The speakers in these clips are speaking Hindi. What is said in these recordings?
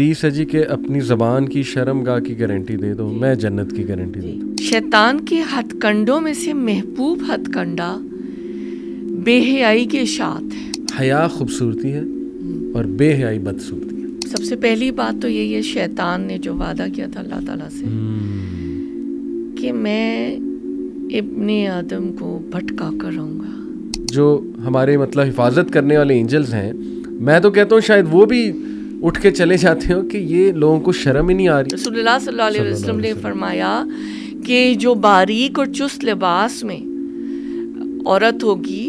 प्लीज़ है जी के अपनी ज़बान की शर्म गाह की गारंटी दे दो मैं जन्नत की गारंटी दे दो शैतान के हथकंडों में से महबूब हथकंडा बेहयाई के साथ है हया खूबसूरती है हम्म। और बेहयाई बदसूरती है सबसे पहली बात तो यही है शैतान ने जो वादा किया था अल्लाह ताला से हम्म। कि मैं इब्ने आदम को भटका कर रहूंगा जो हमारे मतलब हिफाजत करने वाले एंजल्स हैं मैं तो कहता हूँ शायद वो भी उठ के चले जाते हो कि ये लोगों को शर्म ही नहीं आ रही रसोल्ला वसल्लम ने फरमाया कि जो बारीक और चुस्त लिबास में औरत होगी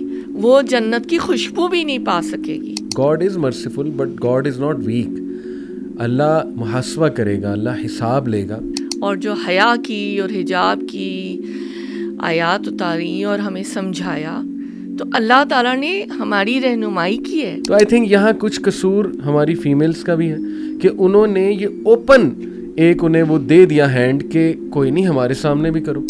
वो जन्नत की खुशबू भी नहीं पा सकेगी God is merciful but God is not weak अल्लाह मुहासवा करेगा अल्लाह हिसाब लेगा और जो हया की और हिजाब की आयात उतारी और हमें समझाया तो अल्लाह ताला ने हमारी रहनुमाई की है तो आई थिंक यहाँ कुछ कसूर हमारी फीमेल्स का भी है कि उन्होंने ये ओपन एक उन्हें वो दे दिया हैंड के कोई नहीं हमारे सामने भी करो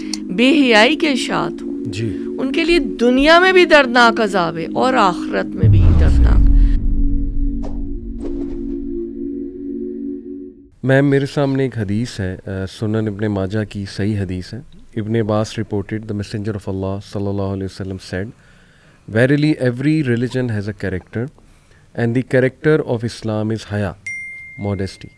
बेहियाई के साथ हो जी उनके लिए दुनिया में भी दर्दनाक अजाब है और आखरत में भी दर्दनाक मैम मेरे सामने एक हदीस है सुनन इबन माजा की सही हदीस है इबन बास रिपोर्टेड द मैसेंजर ऑफ अल्लाह सल्लल्लाहु अलैहि वसल्लम said Verily, every religion has a character, and the character of Islam is haya, modesty.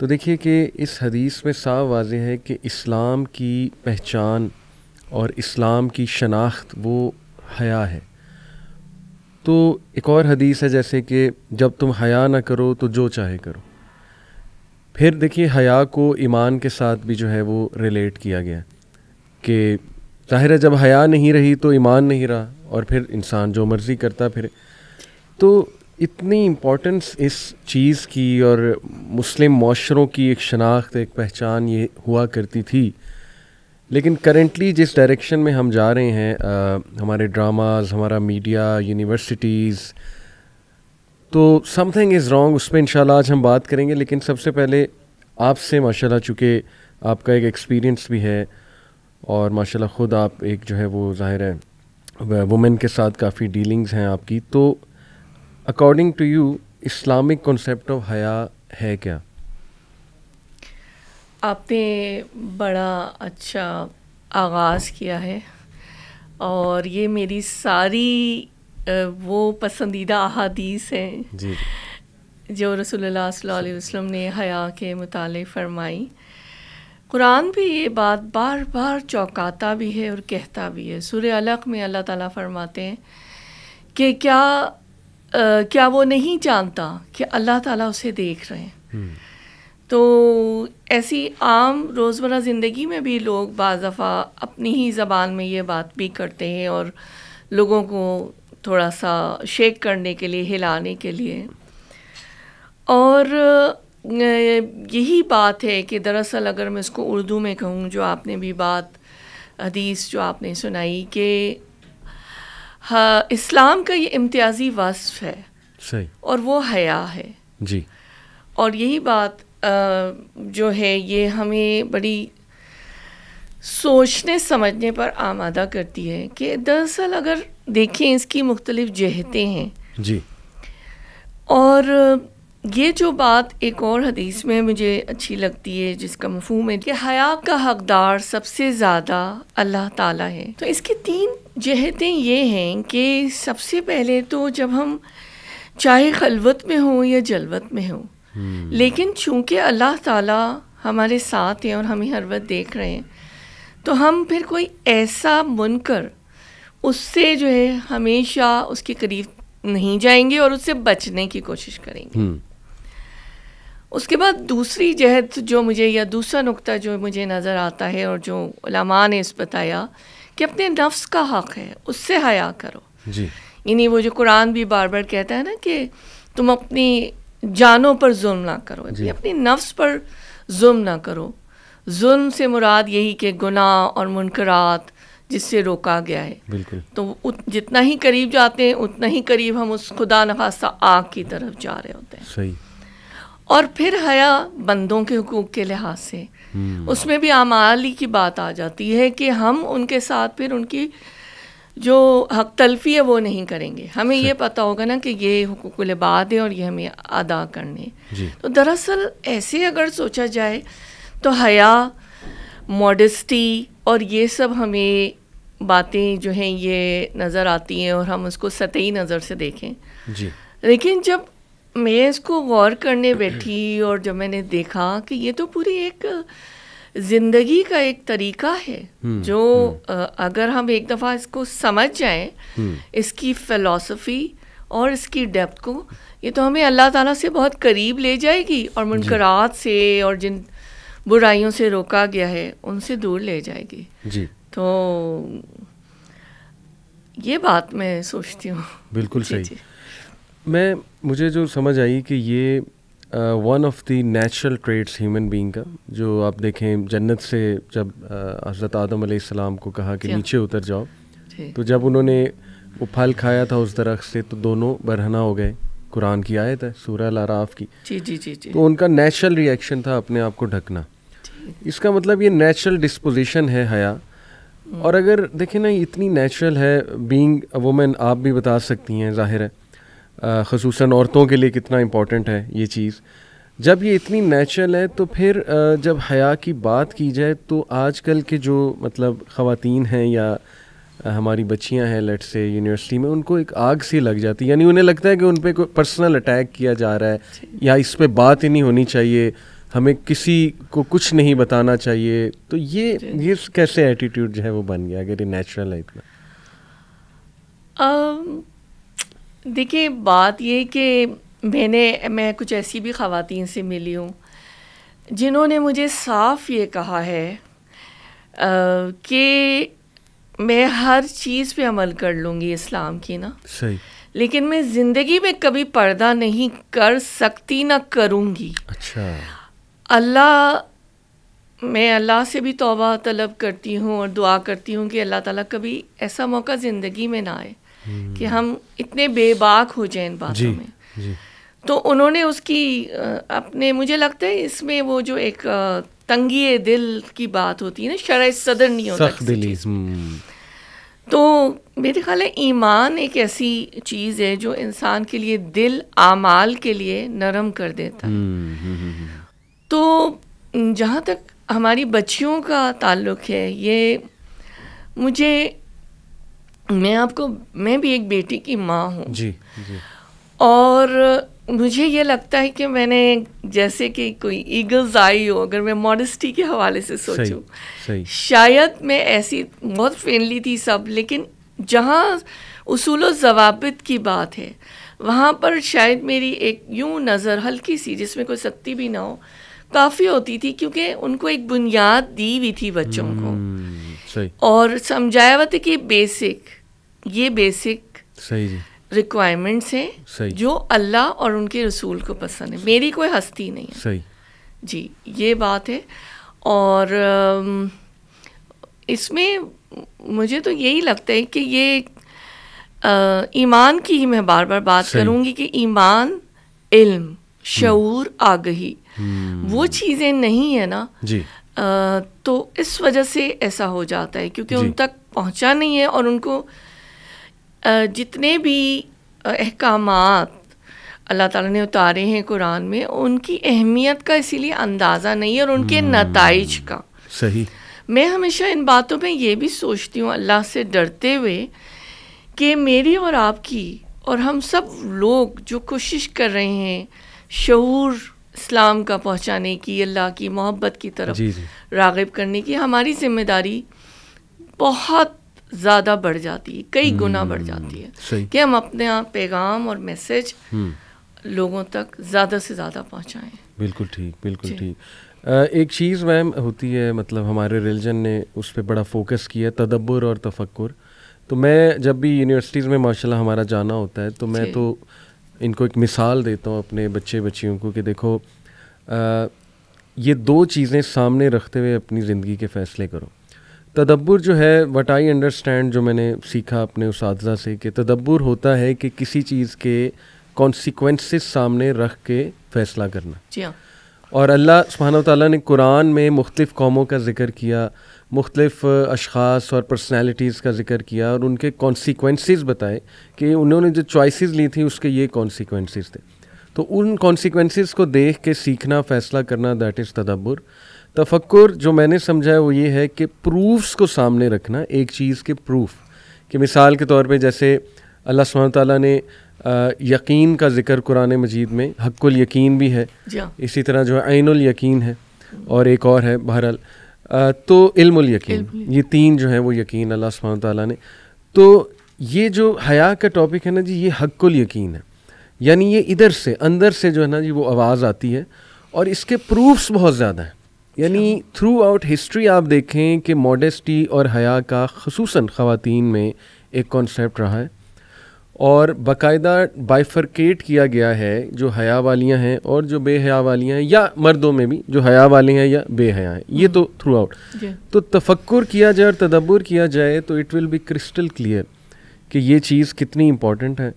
तो देखिए कि इस हदीस में साफ वाज है कि इस्लाम की पहचान और इस्लाम की शनाख्त वो हया है तो एक और हदीस है जैसे कि जब तुम हया ना करो तो जो चाहे करो फिर देखिए हया को ईमान के साथ भी जो है वो रिलेट किया गया कि ज़ाहिर है जब हया नहीं रही तो ईमान नहीं रहा और फिर इंसान जो मर्ज़ी करता फिर तो इतनी इम्पोर्टेंस इस चीज़ की और मुस्लिम माशरों की एक शनाख्त एक पहचान ये हुआ करती थी लेकिन करेंटली जिस डायरेक्शन में हम जा रहे हैं आ, हमारे ड्रामाज हमारा मीडिया यूनिवर्सिटीज़ तो समथिंग इज़ रॉन्ग उस पर इंशाल्लाह आज हम बात करेंगे लेकिन सबसे पहले आपसे माशाल्लाह चूँकि आपका एक एक्सपीरियंस भी है और माशाल्लाह ख़ुद आप एक जो है वो ज़ाहिर है वुमेन के साथ काफ़ी डीलिंग्स हैं आपकी तो according to you Islamic concept of हया है क्या आपने बड़ा अच्छा आगाज़ किया है और ये मेरी सारी वो पसंदीदा अहादीस हैं जो रसोल्ला वसम ने हया के मुताल फरमाई कुरान भी ये बात बार बार चौंकाता भी है और कहता भी है सुर अलग में अल्लाह ताला फरमाते हैं कि क्या आ, क्या वो नहीं जानता कि अल्लाह ताला उसे देख रहे हैं हम्म। तो ऐसी आम रोज़मर ज़िंदगी में भी लोग बाफ़ा अपनी ही ज़बान में ये बात भी करते हैं और लोगों को थोड़ा सा शेक करने के लिए हिलाने के लिए और यही बात है कि दरअसल अगर मैं इसको उर्दू में कहूँ जो आपने भी बात हदीस जो आपने सुनाई कि इस्लाम का ये इम्तियाजी वस्फ है सही और वो हया है जी और यही बात आ, जो है ये हमें बड़ी सोचने समझने पर आमादा करती है कि दरअसल अगर देखें इसकी मुख्तलिफ़ जहतें हैं जी और ये जो बात एक और हदीस में मुझे अच्छी लगती है जिसका मफहम है कि हया का हकदार सबसे ज़्यादा अल्लाह ताला है तो इसकी तीन जहतें ये हैं कि सबसे पहले तो जब हम चाहे खलवत में हो या जलवत में हो हम्म। लेकिन चूंकि अल्लाह ताला हमारे साथ हैं और हमें हर वक्त देख रहे हैं तो हम फिर कोई ऐसा बुनकर उससे जो है हमेशा उसके करीब नहीं जाएंगे और उससे बचने की कोशिश करेंगे हम्म। उसके बाद दूसरी जहत जो मुझे या दूसरा नुक्ता जो मुझे नज़र आता है और जो लामा ने इस बताया कि अपने नफ्स का हक़ है उससे हया करो जी यानी वो जो कुरान भी बार बार कहता है ना कि तुम अपनी जानों पर जुल्म ना करो अपने नफ्स पर जुल्म ना करो जुल्म से मुराद यही कि गुनाह और मुनकरात जिससे रोका गया है बिल्कुल तो जितना ही करीब जाते हैं उतना ही करीब हम उस खुदा नखासा आग की तरफ जा रहे होते हैं सही और फिर हया बंदों के हकूक़ के लिहाज से हम्म। उसमें भी आमाली की बात आ जाती है कि हम उनके साथ फिर उनकी जो हक तलफी है वो नहीं करेंगे हमें ये पता होगा ना कि ये हकूक़ लबाद है और ये हमें अदा करने तो दरअसल ऐसे अगर सोचा जाए तो हया मॉडस्टी और ये सब हमें बातें जो हैं ये नज़र आती हैं और हम उसको सतही नज़र से देखें जी लेकिन जब मैं इसको गौर करने बैठी और जब मैंने देखा कि ये तो पूरी एक ज़िंदगी का एक तरीका है हम्म, जो हम्म। अगर हम एक दफ़ा इसको समझ जाएं हम्म। इसकी फिलॉसफी और इसकी डेप्थ को ये तो हमें अल्लाह ताला से बहुत करीब ले जाएगी और मुनकरात से और जिन बुराइयों से रोका गया है उनसे दूर ले जाएगी जी तो ये बात मैं सोचती हूँ बिल्कुल सही मैं मुझे जो समझ आई कि ये one of the natural traits human being का जो आप देखें जन्नत से जब हज़रत आदम सलाम को कहा कि नीचे उतर जाओ तो जब उन्होंने वो फल खाया था उस दरख्त से तो दोनों बरहना हो गए कुरान की आयत है सूरह लाराफ की जी जी जी जी तो उनका नेचुरल रिएक्शन था अपने आप को ढकना इसका मतलब ये नेचुरल डिस्पोजिशन है हया हम्म। और अगर देखें ना इतनी नेचुरल है बीइंग वुमेन आप भी बता सकती हैं जाहिर है खसूस औरतों के लिए कितना इम्पोर्टेंट है ये चीज़ जब ये इतनी नेचुरल है तो फिर जब हया की बात की जाए तो आजकल के जो मतलब ख़वातीन हैं या हमारी बच्चियां हैं लट से यूनिवर्सिटी में उनको एक आग सी लग जाती है यानी उन्हें लगता है कि उन पर कोई पर्सनल अटैक किया जा रहा है या इस पर बात ही नहीं होनी चाहिए हमें किसी को कुछ नहीं बताना चाहिए तो ये ये कैसे एटीट्यूड जो है वो बन गया अगर ये नेचुरल है इतना um... देखिए बात ये कि मैंने मैं कुछ ऐसी भी ख़वातीन से मिली हूँ जिन्होंने मुझे साफ ये कहा है कि मैं हर चीज़ पे अमल कर लूँगी इस्लाम की ना सही लेकिन मैं ज़िंदगी में कभी पर्दा नहीं कर सकती ना करूँगी अच्छा अल्लाह मैं अल्लाह से भी तोबा तलब करती हूँ और दुआ करती हूँ कि अल्लाह ताला कभी ऐसा मौका ज़िंदगी में ना आए कि हम इतने बेबाक हो जाए इन बातों में जी. तो उन्होंने उसकी अपने मुझे लगता है इसमें वो जो एक तंगी दिल की बात होती है ना शरह सदर नहीं होता हम्म। तो मेरे ख्याल है ईमान एक ऐसी चीज़ है जो इंसान के लिए दिल आमाल के लिए नरम कर देता है हम्म, हम्म, तो जहाँ तक हमारी बच्चियों का ताल्लुक है ये मुझे मैं आपको मैं भी एक बेटी की माँ हूँ जी, जी और मुझे ये लगता है कि मैंने जैसे कि कोई ईगल्स आई हो अगर मैं मॉडेस्टी के हवाले से सोचूं शायद मैं ऐसी बहुत फ्रेंडली थी सब लेकिन जहाँ उसूल जवाबित की बात है वहाँ पर शायद मेरी एक यूँ नज़र हल्की सी जिसमें कोई सख्ती भी ना हो काफ़ी होती थी क्योंकि उनको एक बुनियाद दी हुई थी बच्चों को हम्म, और समझाया हुआ था कि बेसिक ये बेसिक सही जी रिक्वायरमेंट्स हैं जो अल्लाह और उनके रसूल को पसंद है मेरी कोई हस्ती नहीं है सही जी ये बात है और इसमें मुझे तो यही लगता है कि ये ईमान की ही मैं बार बार बात करूँगी कि ईमान इल्म शूर हम्म। आगही वो हम्म। चीज़ें नहीं है ना जी आ, तो इस वजह से ऐसा हो जाता है क्योंकि उन तक पहुँचा नहीं है और उनको जितने भी अहकाम अल्लाह ताला ने उतारे हैं कुरान में उनकी अहमियत का इसीलिए अंदाज़ा नहीं है और उनके हम्म। नतज का सही मैं हमेशा इन बातों में ये भी सोचती हूँ अल्लाह से डरते हुए कि मेरी और आपकी और हम सब लोग जो कोशिश कर रहे हैं शूर इस्लाम का पहुँचाने की अल्लाह की मोहब्बत की तरफ रागब करने की हमारी जिम्मेदारी बहुत ज़्यादा बढ़ जाती है कई गुना बढ़ हम्म, जाती है कि हम अपने आप पैगाम और मैसेज हम्म। लोगों तक ज़्यादा से ज़्यादा पहुँचाएँ बिल्कुल ठीक बिल्कुल ठीक एक चीज़ मैम होती है मतलब हमारे रिलीजन ने उस पर बड़ा फोकस किया है तदब्बर और तफक्र तो मैं जब भी यूनिवर्सिटीज़ में माशाल्लाह हमारा जाना होता है तो मैं तो इनको एक मिसाल देता हूँ अपने बच्चे बच्चियों को कि देखो आ, ये दो चीज़ें सामने रखते हुए अपनी ज़िंदगी के फ़ैसले करो तदब्बर जो है वट आई अंडरस्टैंड जो मैंने सीखा अपने उस से कि तदब्बर होता है कि किसी चीज़ के कॉन्सिक्वेंसेस सामने रख के फैसला करना जी हाँ और अल्लाह सुबहान ताली ने कुरान में मुख्तफ़ कौमों का जिक्र किया मुख्तलिफ अशास और पर्सनैलिटीज़ का जिक्र किया और उनके कॉन्सिक्वेंस बताए कि उन्होंने जो चॉइसेस ली थी उसके ये कॉन्सिक्वेंस थे तो उन कॉन्सिक्वेंस को देख के सीखना फ़ैसला करना दैट इज़ तदब्बर तफक्र जो मैंने समझा है वो ये है कि प्रूफ्स को सामने रखना एक चीज़ के प्रूफ कि मिसाल के तौर पे जैसे अल्लाह सुबह ताली ने यकीन का जिक्र कुरान मजीद में हक्कुल यकीन भी है हाँ। इसी तरह जो है यकीन है और एक और है बहरहाल तो इल्मुल यकीन ये तीन जो है वो यकीन अल्लाह सुबह ताली ने तो ये जो हया का टॉपिक है ना जी ये हक्कुल यकीन है यानी ये इधर से अंदर से जो है ना जी वो आवाज़ आती है और इसके प्रूफ्स बहुत ज़्यादा हैं यानी थ्रू आउट हिस्ट्री आप देखें कि मॉडेस्टी और हया का खसूस ख़वान में एक कॉन्सेप्ट रहा है और बाकायदा बाइफरकेट किया गया है जो हया वालियाँ हैं और जो बेहया वालियाँ हैं या मर्दों में भी जो हया वाले हैं या बेहया हैं ये तो थ्रू हम्म। आउट तो तफक्र किया जाए और तदब्बर किया जाए तो it will be crystal clear कि ये चीज़ कितनी इम्पॉर्टेंट है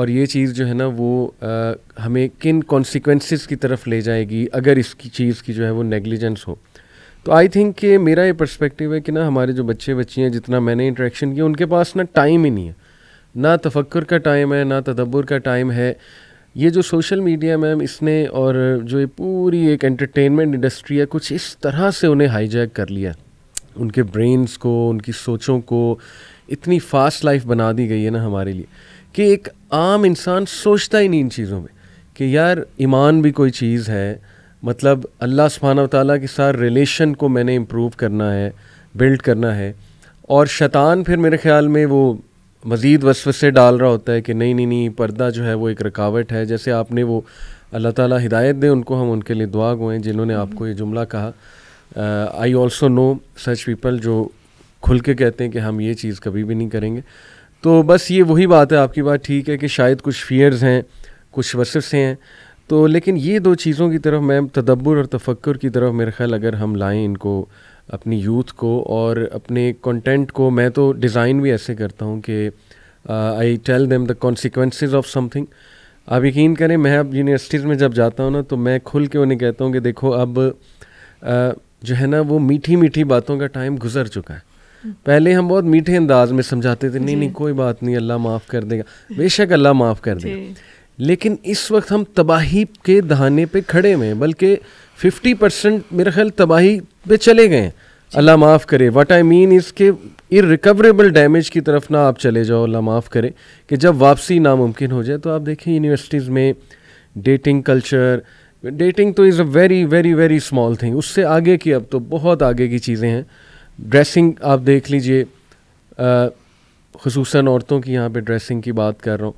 और ये चीज़ जो है ना वो आ, हमें किन कॉन्सिक्वेंसेस की तरफ ले जाएगी अगर इसकी चीज़ की जो है वो नेग्लिजेंस हो तो आई थिंक कि मेरा ये पर्सपेक्टिव है कि ना हमारे जो बच्चे बच्ची हैं जितना मैंने इंटरेक्शन किया उनके पास ना टाइम ही नहीं है ना तफक्र का टाइम है ना तदब्बर का टाइम है ये जो सोशल मीडिया मैम इसने और जो ये पूरी एक एंटरटेनमेंट इंडस्ट्री है कुछ इस तरह से उन्हें हाईजैक कर लिया उनके ब्रेन्स को उनकी सोचों को इतनी फास्ट लाइफ बना दी गई है ना हमारे लिए कि एक आम इंसान सोचता ही नहीं इन चीज़ों में कि यार ईमान भी कोई चीज़ है मतलब अल्लाह सुबहाना ताली के साथ रिलेशन को मैंने इम्प्रूव करना है बिल्ड करना है और शैतान फिर मेरे ख्याल में वो मज़ीद से डाल रहा होता है कि नहीं नहीं नहीं पर्दा जो है वो एक रुकावट है जैसे आपने वो अल्लाह ताला हिदायत दे उनको हम उनके लिए दुआ गोएँ जिन्होंने हम्म। आपको ये जुमला कहा I also know such people जो खुल के कहते हैं कि हम ये चीज़ कभी भी नहीं करेंगे तो बस ये वही बात है आपकी बात ठीक है कि शायद कुछ फियर्स हैं कुछ से हैं तो लेकिन ये दो चीज़ों की तरफ मैं तदब्बर और तफक्र की तरफ मेरे ख्याल अगर हम लाएँ इनको अपनी यूथ को और अपने कंटेंट को मैं तो डिज़ाइन भी ऐसे करता हूँ कि I tell them the consequences of something आप यकीन करें मैं अब यूनिवर्सिटीज़ में जब जाता हूँ ना तो मैं खुल के उन्हें कहता हूँ कि देखो अब आ, uh, जो है ना वो मीठी मीठी बातों का टाइम गुजर चुका है पहले हम बहुत मीठे अंदाज में समझाते थे नहीं नहीं कोई बात नहीं अल्लाह माफ़ कर देगा बेशक अल्लाह माफ़ कर देगा लेकिन इस वक्त हम तबाही के दहाने पे खड़े हुए हैं बल्कि फिफ्टी परसेंट मेरा ख्याल तबाही पे चले गए अल्लाह माफ़ करे वट आई मीन इसके इरिकवरेबल डैमेज की तरफ ना आप चले जाओ अल्लाह माफ़ करे कि जब वापसी नामुमकिन हो जाए तो आप देखें यूनिवर्सिटीज़ में डेटिंग कल्चर डेटिंग तो is a very very very small thing उससे आगे की अब तो बहुत आगे की चीज़ें हैं ड्रेसिंग आप देख लीजिए खसूस औरतों की यहाँ पे ड्रेसिंग की बात कर रहा हूँ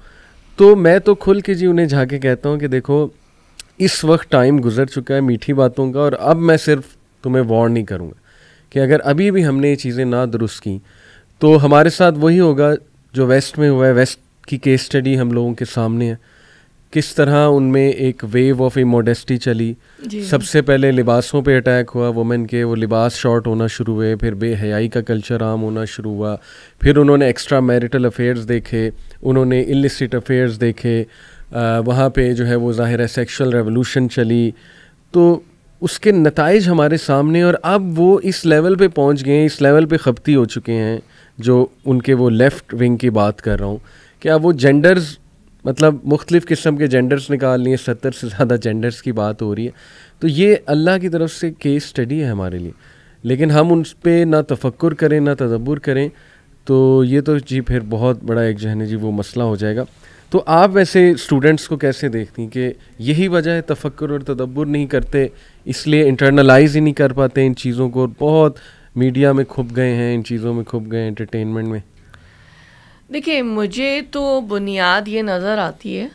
तो मैं तो खुल के जी उन्हें झाके कहता हूँ कि देखो इस वक्त टाइम गुजर चुका है मीठी बातों का और अब मैं सिर्फ तुम्हें वॉर्न नहीं करूँगा कि अगर अभी भी हमने ये चीज़ें ना दुरुस्त की तो हमारे साथ वही होगा जो वेस्ट में हुआ है वेस्ट की केस स्टडी हम लोगों के सामने है किस तरह उनमें एक वेव ऑफ इमोडेस्टी चली सबसे पहले लिबासों पे अटैक हुआ वुमेन के वो लिबास शॉर्ट होना शुरू हुए फिर बेहयाई का कल्चर आम होना शुरू हुआ फिर उन्होंने एक्स्ट्रा मैरिटल अफेयर्स देखे उन्होंने इलिसिट अफेयर्स देखे वहाँ पे जो है वो ज़ाहिर है सेक्शुअल रेवोल्यूशन चली तो उसके नतज हमारे सामने और अब वो इस लेवल पे पहुँच गए हैं इस लेवल पे खपती हो चुके हैं जो उनके वो लेफ़्ट विंग की बात कर रहा हूँ क्या वो जेंडर्स मतलब मुख्तलिफ़ किस्म के जेंडर्स निकाल लिए सत्तर से ज़्यादा जेंडर्स की बात हो रही है तो ये अल्लाह की तरफ से केस स्टडी है हमारे लिए लेकिन हम उन पर ना तफक्र करें ना तदब्बर करें तो ये तो जी फिर बहुत बड़ा एक जहन जी वो मसला हो जाएगा तो आप वैसे स्टूडेंट्स को कैसे देखती हैं कि यही वजह है तफक्र और तदब्बर नहीं करते इसलिए इंटरनलाइज ही नहीं कर पाते इन चीज़ों को और बहुत मीडिया में खुप गए हैं इन चीज़ों में खुप गए हैं एंटरटेनमेंट में देखिए मुझे तो बुनियाद ये नज़र आती है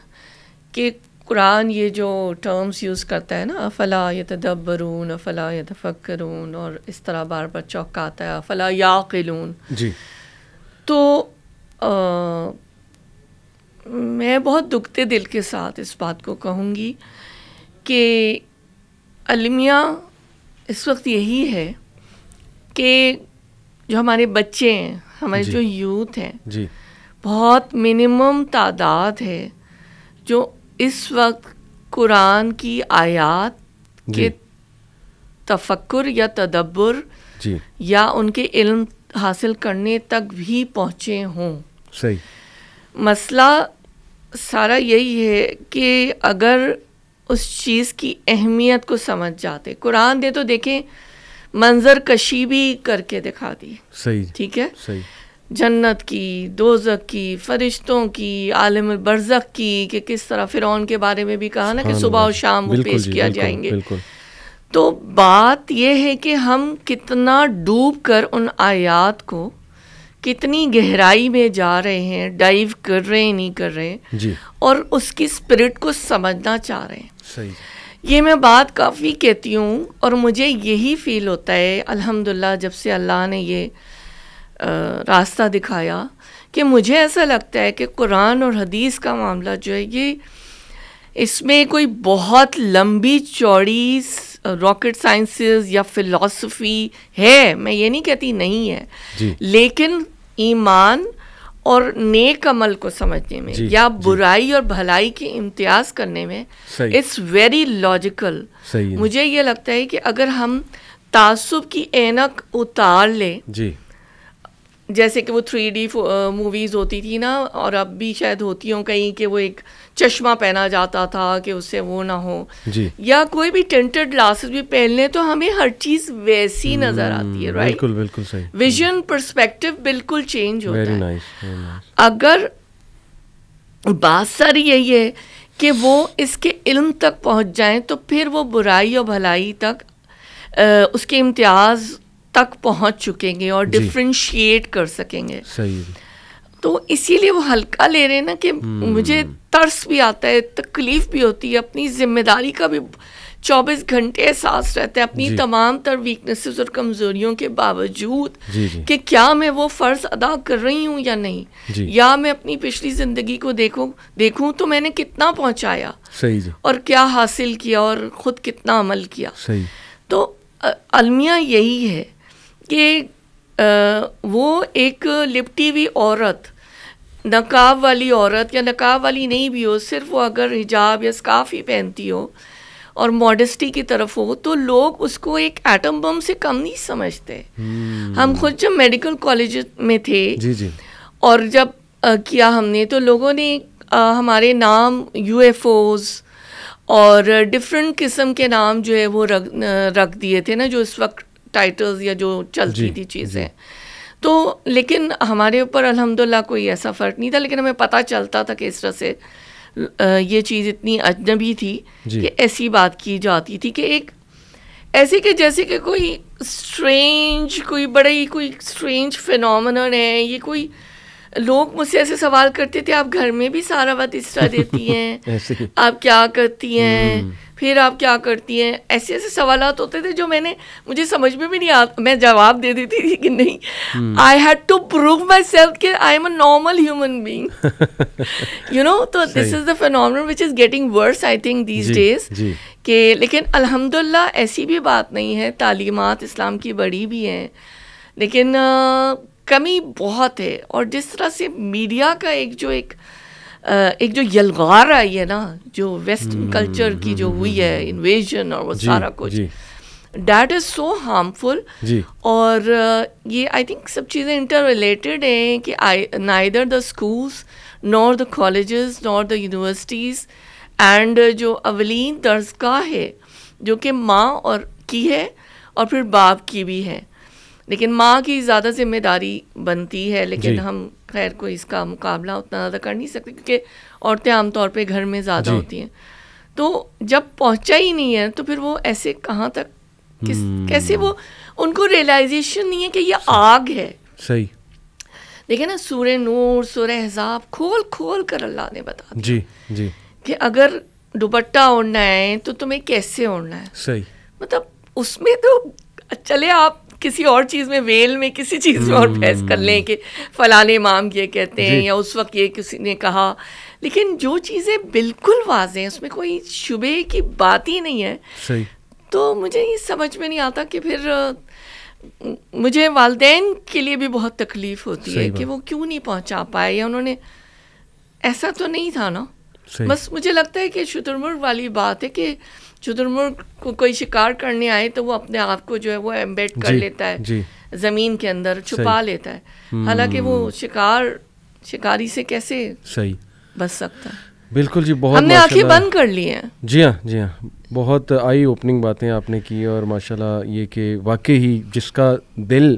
कि कुरान ये जो टर्म्स यूज़ करता है ना अफला यतदब्बरून अफला यतफक्करून और इस तरह बार बार चौकाता है अफला याकिलून जी तो आ, मैं बहुत दुखते दिल के साथ इस बात को कहूँगी कि अलमिया इस वक्त यही है कि जो हमारे बच्चे हैं हमारे जो यूथ हैं जी बहुत मिनिमम तादाद है जो इस वक्त कुरान की आयात के तफक्र या तदब्बर या उनके इल्म हासिल करने तक भी पहुँचे हों सही मसला सारा यही है कि अगर उस चीज़ की अहमियत को समझ जाते कुरान दे तो देखें मंजर कशी भी करके दिखा दी सही ठीक है सही जन्नत की दोजक की फरिश्तों की आलम बरजक की कि किस तरह फ़िरौन के बारे में भी कहा ना कि सुबह और शाम वो पेश किया जाएंगे बिल्कुल तो बात यह है कि हम कितना डूब कर उन आयात को कितनी गहराई में जा रहे हैं डाइव कर रहे हैं नहीं कर रहे हैं और उसकी स्पिरिट को समझना चाह रहे हैं सही ये मैं बात काफ़ी कहती हूँ और मुझे यही फील होता है अल्हम्दुलिल्लाह जब से अल्लाह ने ये रास्ता दिखाया कि मुझे ऐसा लगता है कि कुरान और हदीस का मामला जो है ये इसमें कोई बहुत लंबी चौड़ी रॉकेट साइंसेस या फिलॉसफी है मैं ये नहीं कहती नहीं है लेकिन ईमान और नेक अमल को समझने में या बुराई और भलाई के इम्तियाज करने में इट्स वेरी लॉजिकल मुझे ये लगता है कि अगर हम तासुब की एनक उतार लें जैसे कि वो थ्री डी मूवीज़ होती थी ना और अब भी शायद होती हो कहीं कि वो एक चश्मा पहना जाता था कि उससे वो ना हो जी या कोई भी टेंटेड ग्लासेस भी पहन लें तो हमें हर चीज़ वैसी हम्म, नज़र आती है राइट बिल्कुल बिल्कुल सही विजन परस्पेक्टिव बिल्कुल चेंज होता very nice, अगर बात सारी यही है कि वो इसके इल्म तक पहुंच जाएं तो फिर वो बुराई और भलाई तक आ, उसके इम्तियाज़ तक पहुंच चुकेंगे और डिफ्रेंशिएट कर सकेंगे सही तो इसीलिए वो हल्का ले रहे हैं ना कि हम्म। मुझे तर्स भी आता है तकलीफ भी होती है अपनी जिम्मेदारी का भी चौबीस घंटे एहसास रहता है अपनी तमाम तर वीकनेसेस और कमजोरियों के बावजूद कि क्या मैं वो फ़र्ज़ अदा कर रही हूँ या नहीं या मैं अपनी पिछली ज़िंदगी को देखूँ देखूँ तो मैंने कितना पहुँचाया और क्या हासिल किया और ख़ुद कितना अमल किया तो अलमिया यही है कि वो एक लिपटी हुई औरत नकाब वाली औरत या नकाब वाली नहीं भी हो सिर्फ वो अगर हिजाब या स्काफ ही पहनती हो और मॉडेस्टी की तरफ हो तो लोग उसको एक एटम बम से कम नहीं समझते hmm. हम खुद जब मेडिकल कॉलेज में थे जी जी और जब आ, किया हमने तो लोगों ने आ, हमारे नाम यूएफओज और डिफरेंट किस्म के नाम जो है वो रख रख दिए थे ना जो इस वक्त टाइटल्स या जो चलती थी चीज़ें तो लेकिन हमारे ऊपर अलहमदिल्ला कोई ऐसा फ़र्क नहीं था लेकिन हमें पता चलता था कि इस तरह से ये चीज़ इतनी अजनबी थी कि ऐसी बात की जाती थी कि एक ऐसे कि जैसे कि कोई स्ट्रेंज कोई बड़ा ही कोई स्ट्रेंज फिनमन है ये कोई लोग मुझसे ऐसे सवाल करते थे आप घर में भी सारा वक्त इस तरह देती हैं आप क्या करती हैं हम्म। फिर आप क्या करती हैं ऐसे ऐसे सवाल होते थे जो मैंने मुझे समझ में भी नहीं आ मैं जवाब दे देती थी कि नहीं I had to prove myself कि I am a normal human being you know तो this is the final which is getting worse I think these days कि लेकिन अल्हम्दुलिल्लाह ऐसी भी बात नहीं है तालीमत इस्लाम की बड़ी भी हैं लेकिन आ, कमी बहुत है और जिस तरह से मीडिया का एक जो एक एक जो यलगार आई है ना जो वेस्टर्न हम्म, कल्चर की जो हम्म, हुई हम्म, है इन्वेजन और वो सारा कुछ डैट इज़ सो हार्मफुल और uh, ये आई थिंक सब चीज़ें इंटर रिलेटेड हैं कि I neither the schools nor the college nor the universities and जो अवलीन तर्ज का है जो कि माँ और की है और फिर बाप की भी है लेकिन माँ की ज़्यादा जिम्मेदारी बनती है लेकिन हम खैर कोई इसका मुकाबला उतना ज़्यादा कर नहीं सकते क्योंकि औरतें आमतौर पर घर में ज़्यादा होती हैं तो जब पहुँचा ही नहीं है तो फिर वो ऐसे कहाँ तक किस हम्म। कैसे वो उनको रियलाइजेशन नहीं है कि ये आग है सही देखे ना सूर नूर सूर हिसाब खोल खोल कर अल्लाह ने बता जी जी कि अगर दुपट्टा ओढ़ना है तो तुम्हें कैसे ओढ़ना है सही मतलब उसमें तो चले आप किसी और चीज़ में वेल में किसी चीज़ में और बहस कर लें हम्म। कि फलाने इमाम ये कहते हैं या उस वक्त ये किसी ने कहा लेकिन जो चीज़ें बिल्कुल वाज हैं उसमें कोई शुबे की बात ही नहीं है सही तो मुझे ये समझ में नहीं आता कि फिर मुझे वालदेन के लिए भी बहुत तकलीफ़ होती है कि वो क्यों नहीं पहुंचा पाए या उन्होंने ऐसा तो नहीं था ना बस मुझे लगता है कि शुतुरमुर्ग वाली बात है कि चतुर्मुर्ग कोई शिकार करने आए तो वो अपने आप को जो है वो एम्बेड कर लेता है ज़मीन के अंदर छुपा लेता है हम्म। हालांकि वो शिकार शिकारी से कैसे सही बच सकता है बिल्कुल जी बहुत हमने आंखें बंद कर ली हैं जी हाँ जी हाँ बहुत आई ओपनिंग बातें आपने की और माशाल्लाह ये कि वाकई ही जिसका दिल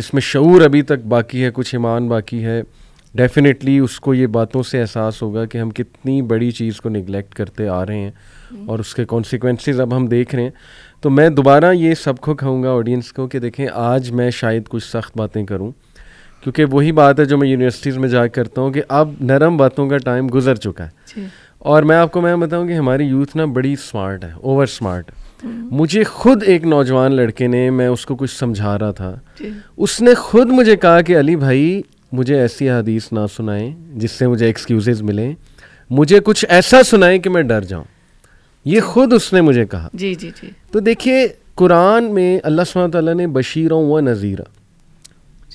जिसमें शूर अभी तक बाकी है कुछ ईमान बाकी है डेफिनेटली उसको ये बातों से एहसास होगा कि हम कितनी बड़ी चीज़ को निगलेक्ट करते आ रहे हैं और उसके कॉन्सिक्वेंसेज अब हम देख रहे हैं तो मैं दोबारा ये सबको कहूँगा ऑडियंस को कि देखें आज मैं शायद कुछ सख्त बातें करूँ क्योंकि वही बात है जो मैं यूनिवर्सिटीज़ में जा करता हूँ कि अब नरम बातों का टाइम गुजर चुका है और मैं आपको मैं बताऊँ कि हमारी यूथ ना बड़ी स्मार्ट है ओवर स्मार्ट मुझे खुद एक नौजवान लड़के ने मैं उसको कुछ समझा रहा था उसने खुद मुझे कहा कि अली भाई मुझे ऐसी हदीस ना सुनाएं जिससे मुझे एक्सक्यूजेज मिलें मुझे कुछ ऐसा सुनाएं कि मैं डर जाऊं ये खुद उसने मुझे कहा जी जी जी तो देखिए कुरान में अल्लाह सुबह ने बशीरों व नज़ीरा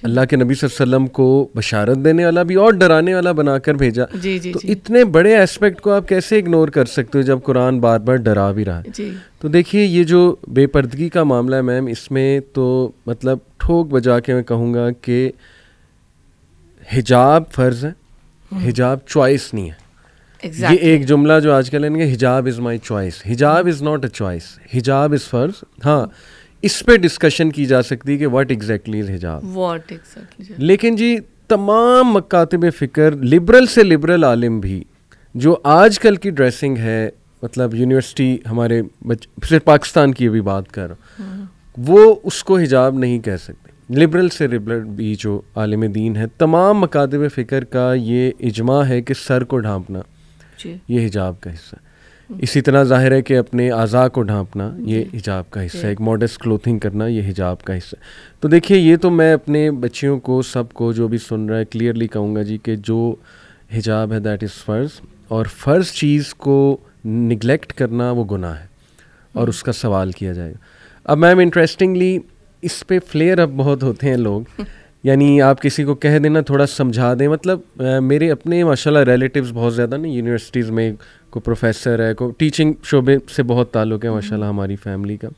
अल्लाह के नबी वसल्लम को बशारत देने वाला भी और डराने वाला बनाकर भेजा जी, जी, तो जी. इतने बड़े एस्पेक्ट को आप कैसे इग्नोर कर सकते हो जब कुरान बार बार डरा भी रहा है तो देखिए ये जो बेपर्दगी का मामला है मैम इसमें तो मतलब ठोक बजा के मैं कहूँगा कि हिजाब फ़र्ज़ है हम्म। हिजाब चॉइस नहीं है exactly. ये एक जुमला जो आजकल लेंगे हिजाब इज़ माई चॉइस हिजाब इज़ नॉट अ चॉइस हिजाब इज़ फर्ज हाँ इस पे डिस्कशन की जा सकती है कि व्हाट एग्जैक्टली इज हिजाब व्हाट एग्जैक्टली लेकिन जी तमाम मकातब फ़िक्र लिबरल से लिबरल आलिम भी जो आजकल की ड्रेसिंग है मतलब यूनिवर्सिटी हमारे सिर्फ पाकिस्तान की भी बात कर रहा हूँ हम्म। वो उसको हिजाब नहीं कह सकते लिबरल से लिबरल भी जो आलम दीन है तमाम मकातब फ़िक्र का ये इजमा है कि सर को ढांपना ये हिजाब का हिस्सा इसी तरह जाहिर है कि अपने अज़ा को ढांपना ये हिजाब का हिस्सा एक मॉडर्स क्लोथिंग करना ये हिजाब का हिस्सा तो देखिए ये तो मैं अपने बच्चियों को सबको जो भी सुन रहा है क्लियरली कहूँगा जी कि जो हिजाब है दैट इज़ फ़र्ज़ और फ़र्ज़ चीज़ को निगलेक्ट करना वो गुनाह है और हम्म। उसका सवाल किया जाएगा अब मैम इंटरेस्टिंगली इस पर फ्लेयर अप बहुत होते हैं लोग यानी आप किसी को कह देना थोड़ा समझा दें मतलब मेरे अपने माशाल्लाह रिलेटिव्स बहुत ज़्यादा ना यूनिवर्सिटीज़ में को प्रोफेसर है को टीचिंग शोबे से बहुत ताल्लुक़ है हम्म। माशाल्लाह हमारी फैमिली का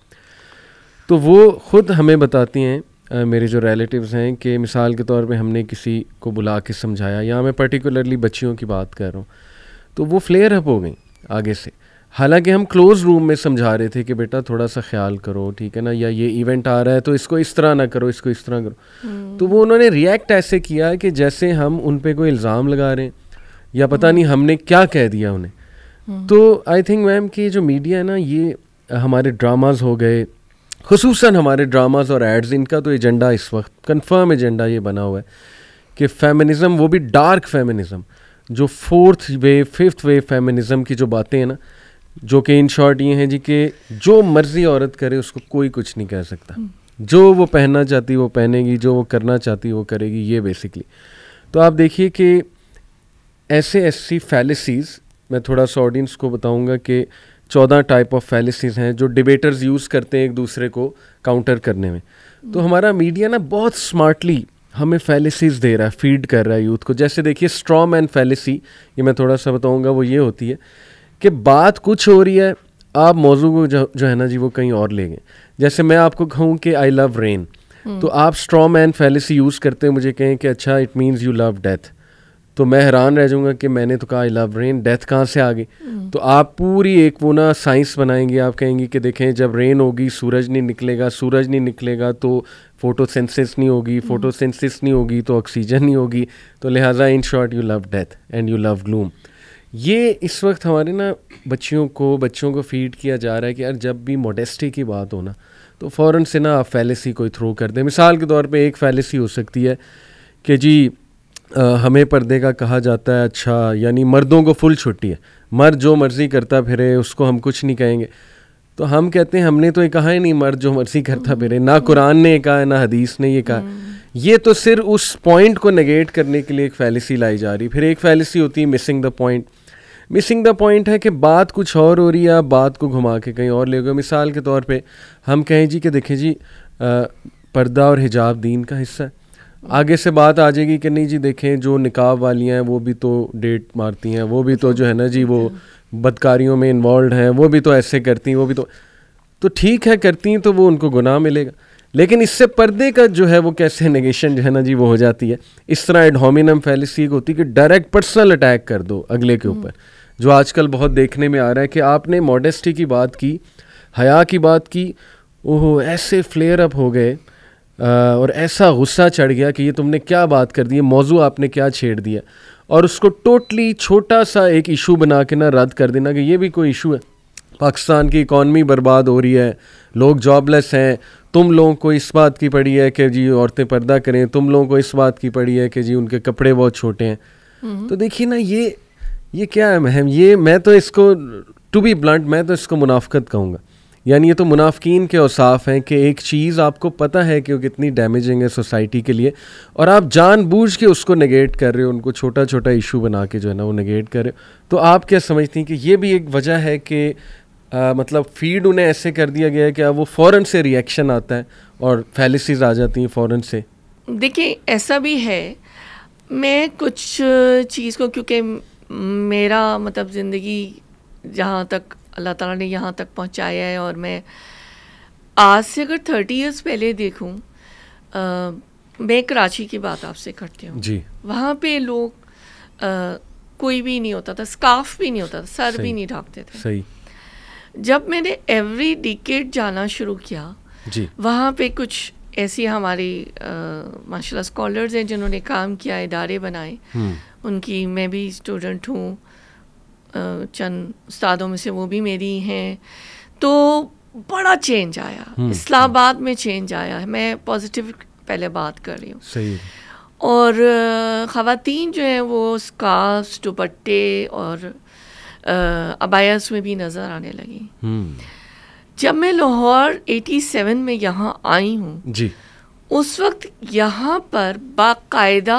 तो वो ख़ुद हमें बताती हैं मेरे जो रिलेटिव्स हैं कि मिसाल के तौर पे हमने किसी को बुला के समझाया या मैं पर्टिकुलरली बच्चियों की बात कर रहा हूँ तो वो फ्लेयर अप हो गई आगे से हालांकि हम क्लोज रूम में समझा रहे थे कि बेटा थोड़ा सा ख्याल करो ठीक है ना या ये इवेंट आ रहा है तो इसको इस तरह ना करो इसको इस तरह करो हम्म। तो वो उन्होंने रिएक्ट ऐसे किया कि जैसे हम उन पर कोई इल्ज़ाम लगा रहे हैं या पता हम्म। नहीं हमने क्या कह दिया उन्हें हम्म। तो आई थिंक मैम कि जो मीडिया है ना ये हमारे ड्रामाज हो गए खसूस हमारे ड्रामाज और एड्स इनका तो एजेंडा इस वक्त कन्फर्म एजेंडा ये बना हुआ है कि फेमिनिज़म वो भी डार्क फेमिनिज़म जो fourth wave fifth wave feminism की जो बातें हैं ना जो कि इन शॉर्ट ये हैं जी कि जो मर्जी औरत करे उसको कोई कुछ नहीं कह सकता जो वो पहनना चाहती वो पहनेगी जो वो करना चाहती वो करेगी ये बेसिकली तो आप देखिए कि ऐसे ऐसी फैलिसीज़ मैं थोड़ा सा ऑडियंस को बताऊंगा कि चौदह टाइप ऑफ फैलिसीज़ हैं जो डिबेटर्स यूज़ करते हैं एक दूसरे को काउंटर करने में तो हमारा मीडिया ना बहुत स्मार्टली हमें फैलिसीज़ दे रहा है फीड कर रहा है यूथ को जैसे देखिए स्ट्रॉ मैन फैलिसी ये मैं थोड़ा सा बताऊँगा वो ये होती है कि बात कुछ हो रही है आप मौजू को जो, जो है ना जी वो कहीं और ले गए जैसे मैं आपको कहूँ कि आई लव रेन तो आप स्ट्रॉ मैन फैलिसी यूज़ करते हैं मुझे कहें कि अच्छा it means you love death तो मैं हैरान रह जाऊँगा कि मैंने तो कहा आई लव रेन डेथ कहाँ से आ गई हम्म। तो आप पूरी एक वो ना साइंस बनाएंगे आप कहेंगे कि देखें जब रेन होगी सूरज नहीं निकलेगा सूरज नहीं निकलेगा तो फोटोसेंसिस नहीं होगी फोटोसेंसिस हम्म। नहीं होगी तो ऑक्सीजन नहीं होगी तो लिहाजा in short you love death and you love gloom ये इस वक्त हमारे ना बच्चियों को बच्चों को फीड किया जा रहा है कि यार जब भी मोडेस्टी की बात हो ना तो फ़ौर से ना आप फैलेसी कोई थ्रो कर दें मिसाल के तौर पे एक फैलेसी हो सकती है कि जी आ, हमें पर्दे का कहा जाता है अच्छा यानी मर्दों को फुल छुट्टी है मर्द जो मर्ज़ी करता फिरे उसको हम कुछ नहीं कहेंगे तो हम कहते हैं हमने तो ये कहा ही नहीं मर्द जो मर्जी करता हम्म। फिरे ना कुरान ने कहा है ना हदीस ने ये कहा हम्म। ये तो सिर्फ उस पॉइंट को नेगेट करने के लिए एक फैलेसी लाई जा रही फिर एक फैलेसी होती है missing the point missing the point है कि बात कुछ और हो रही है आप बात को घुमा के कहीं और ले गए मिसाल के तौर पे हम कहें जी कि देखें जी आ, पर्दा और हिजाब दीन का हिस्सा है आगे से बात आ जाएगी कि नहीं जी देखें जो निकाब वालियाँ हैं वो भी तो डेट मारती हैं वो भी तो जो है ना जी वो बदकारियों में इन्वॉल्व हैं वो भी तो ऐसे करती हैं वो भी तो तो ठीक है करती हैं तो वो उनको गुनाह मिलेगा लेकिन इससे पर्दे का जो है वो कैसे नेगेशन जो है ना जी वो हो जाती है इस तरह एडहोमिनम फैलिसी एक होती है कि डायरेक्ट पर्सनल अटैक कर दो अगले के हम्म। ऊपर जो आजकल बहुत देखने में आ रहा है कि आपने मॉडेस्टी की बात की हया की बात की ओहो ऐसे फ्लेयर अप हो गए और ऐसा गुस्सा चढ़ गया कि ये तुमने क्या बात कर दी मौजू आपने क्या छेड़ दिया और उसको टोटली छोटा सा एक इशू बना के ना रद्द कर देना कि ये भी कोई इशू है पाकिस्तान की इकॉनमी बर्बाद हो रही है लोग जॉबलेस हैं तुम लोगों को इस बात की पड़ी है कि जी औरतें पर्दा करें तुम लोगों को इस बात की पड़ी है कि जी उनके कपड़े बहुत छोटे हैं हम्म। तो देखिए ना ये ये क्या है महम ये मैं तो इसको टू बी ब्लंट मैं तो इसको मुनाफ्त कहूँगा यानी ये तो मुनाफिन के औसाफ हैं कि एक चीज़ आपको पता है कि वो कितनी डैमेजिंग है सोसाइटी के लिए और आप जानबूझ के उसको नगेट कर रहे हो उनको छोटा छोटा इशू बना के जो है ना वो नगेट कर रहे हो तो आप क्या समझती हैं कि ये भी एक वजह है कि आ, मतलब फीड उन्हें ऐसे कर दिया गया है कि अब वो फ़ौरन से रिएक्शन आता है और फैलिसीज आ जाती हैं फ़ौरन से देखिए ऐसा भी है मैं कुछ चीज़ को क्योंकि मेरा मतलब ज़िंदगी जहाँ तक अल्लाह ताला ने यहाँ तक पहुँचाया है और मैं आज से अगर थर्टी ईयर्स पहले देखूँ मैं कराची की बात आपसे करती हूँ जी वहाँ पे लोग आ, कोई भी नहीं होता था स्काफ भी नहीं होता था सर भी नहीं ढाँकते थे सही जब मैंने एवरी डिकेट जाना शुरू किया जी वहाँ पे कुछ ऐसी हमारी माशाल्लाह स्कॉलर्स हैं जिन्होंने काम किया इदारे बनाए हम्म। उनकी मैं भी स्टूडेंट हूँ चंद उस्तादों में से वो भी मेरी हैं तो बड़ा चेंज आया हम्म। इस्लामाबाद में चेंज आया है मैं पॉजिटिव पहले बात कर रही हूँ और ख़वातीन जो हैं वो स्कार्फ दुपट्टे और अबायास में भी नज़र आने लगी हम्म। जब मैं लाहौर 87 में यहाँ आई हूँ जी उस वक्त यहाँ पर बाकायदा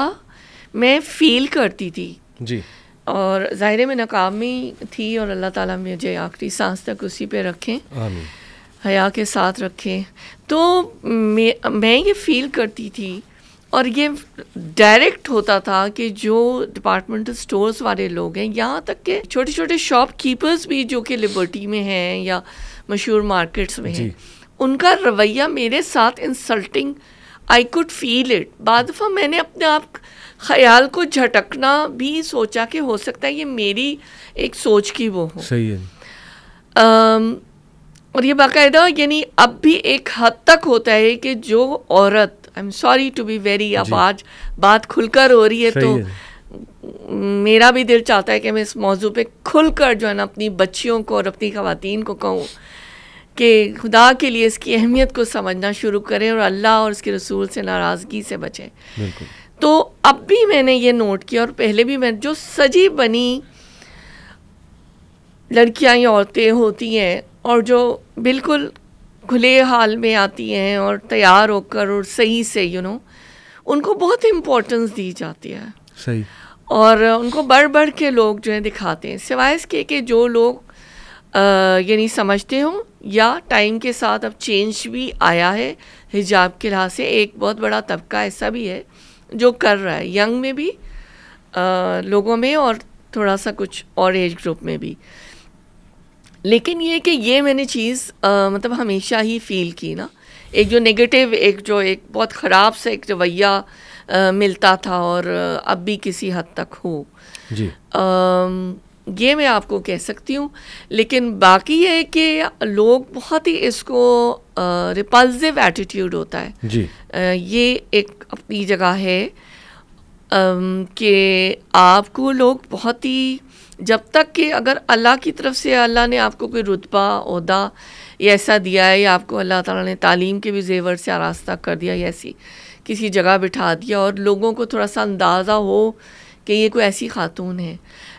मैं फील करती थी जी और ज़ाहिर में नाकामी थी और अल्लाह ताला मुझे आखिरी सांस तक उसी पे रखें हया के साथ रखें तो मैं मैं ये फील करती थी और ये डायरेक्ट होता था कि जो डिपार्टमेंटल स्टोर्स वाले लोग हैं यहाँ तक के छोटे छोटे शॉप कीपर्स भी जो कि लिबर्टी में हैं या मशहूर मार्केट्स में हैं उनका रवैया मेरे साथ insulting I could feel it बाद दफ़ा मैंने अपने आप ख्याल को झटकना भी सोचा कि हो सकता है ये मेरी एक सोच की वो हो सही है आम, और ये बाकायदा यानी अब भी एक हद तक होता है कि जो औरत I am sorry to be very अब आज बात खुलकर हो रही है तो है। मेरा भी दिल चाहता है कि मैं इस मौजू पे खुलकर जो है ना अपनी बच्चियों को और अपनी खातन को कहूँ कि खुदा के लिए इसकी अहमियत को समझना शुरू करें और अल्लाह और उसके रसूल से नाराज़गी से बचें तो अब भी मैंने ये नोट किया और पहले भी मैं जो सजी बनी लड़कियाँ या औरतें होती हैं और जो बिल्कुल खुले हाल में आती हैं और तैयार होकर और सही से यू you नो know, उनको बहुत इम्पोर्टेंस दी जाती है सही और उनको बढ़ बढ़ के लोग जो है दिखाते हैं सिवाय इसके कि जो लोग यानी समझते हों या टाइम के साथ अब चेंज भी आया है हिजाब के लिहाज से एक बहुत बड़ा तबका ऐसा भी है जो कर रहा है यंग में भी आ, लोगों में और थोड़ा सा कुछ और एज ग्रुप में भी लेकिन ये कि ये मैंने चीज़ मतलब हमेशा ही फील की ना एक जो नेगेटिव एक जो एक बहुत ख़राब सा एक रवैया मिलता था और अब भी किसी हद तक हो जी आ, ये मैं आपको कह सकती हूँ लेकिन बाकी ये है कि लोग बहुत ही इसको रिपल्सिव एटीट्यूड होता है जी आ, ये एक अपनी जगह है कि आपको लोग बहुत ही जब तक कि अगर अल्लाह की तरफ से अल्लाह ने आपको कोई रुतबा अहदा या ऐसा दिया है या आपको अल्लाह ताला ने तालीम के भी जेवर से आरास्ता कर दिया या ऐसी किसी जगह बिठा दिया और लोगों को थोड़ा सा अंदाज़ा हो कि ये कोई ऐसी खातून है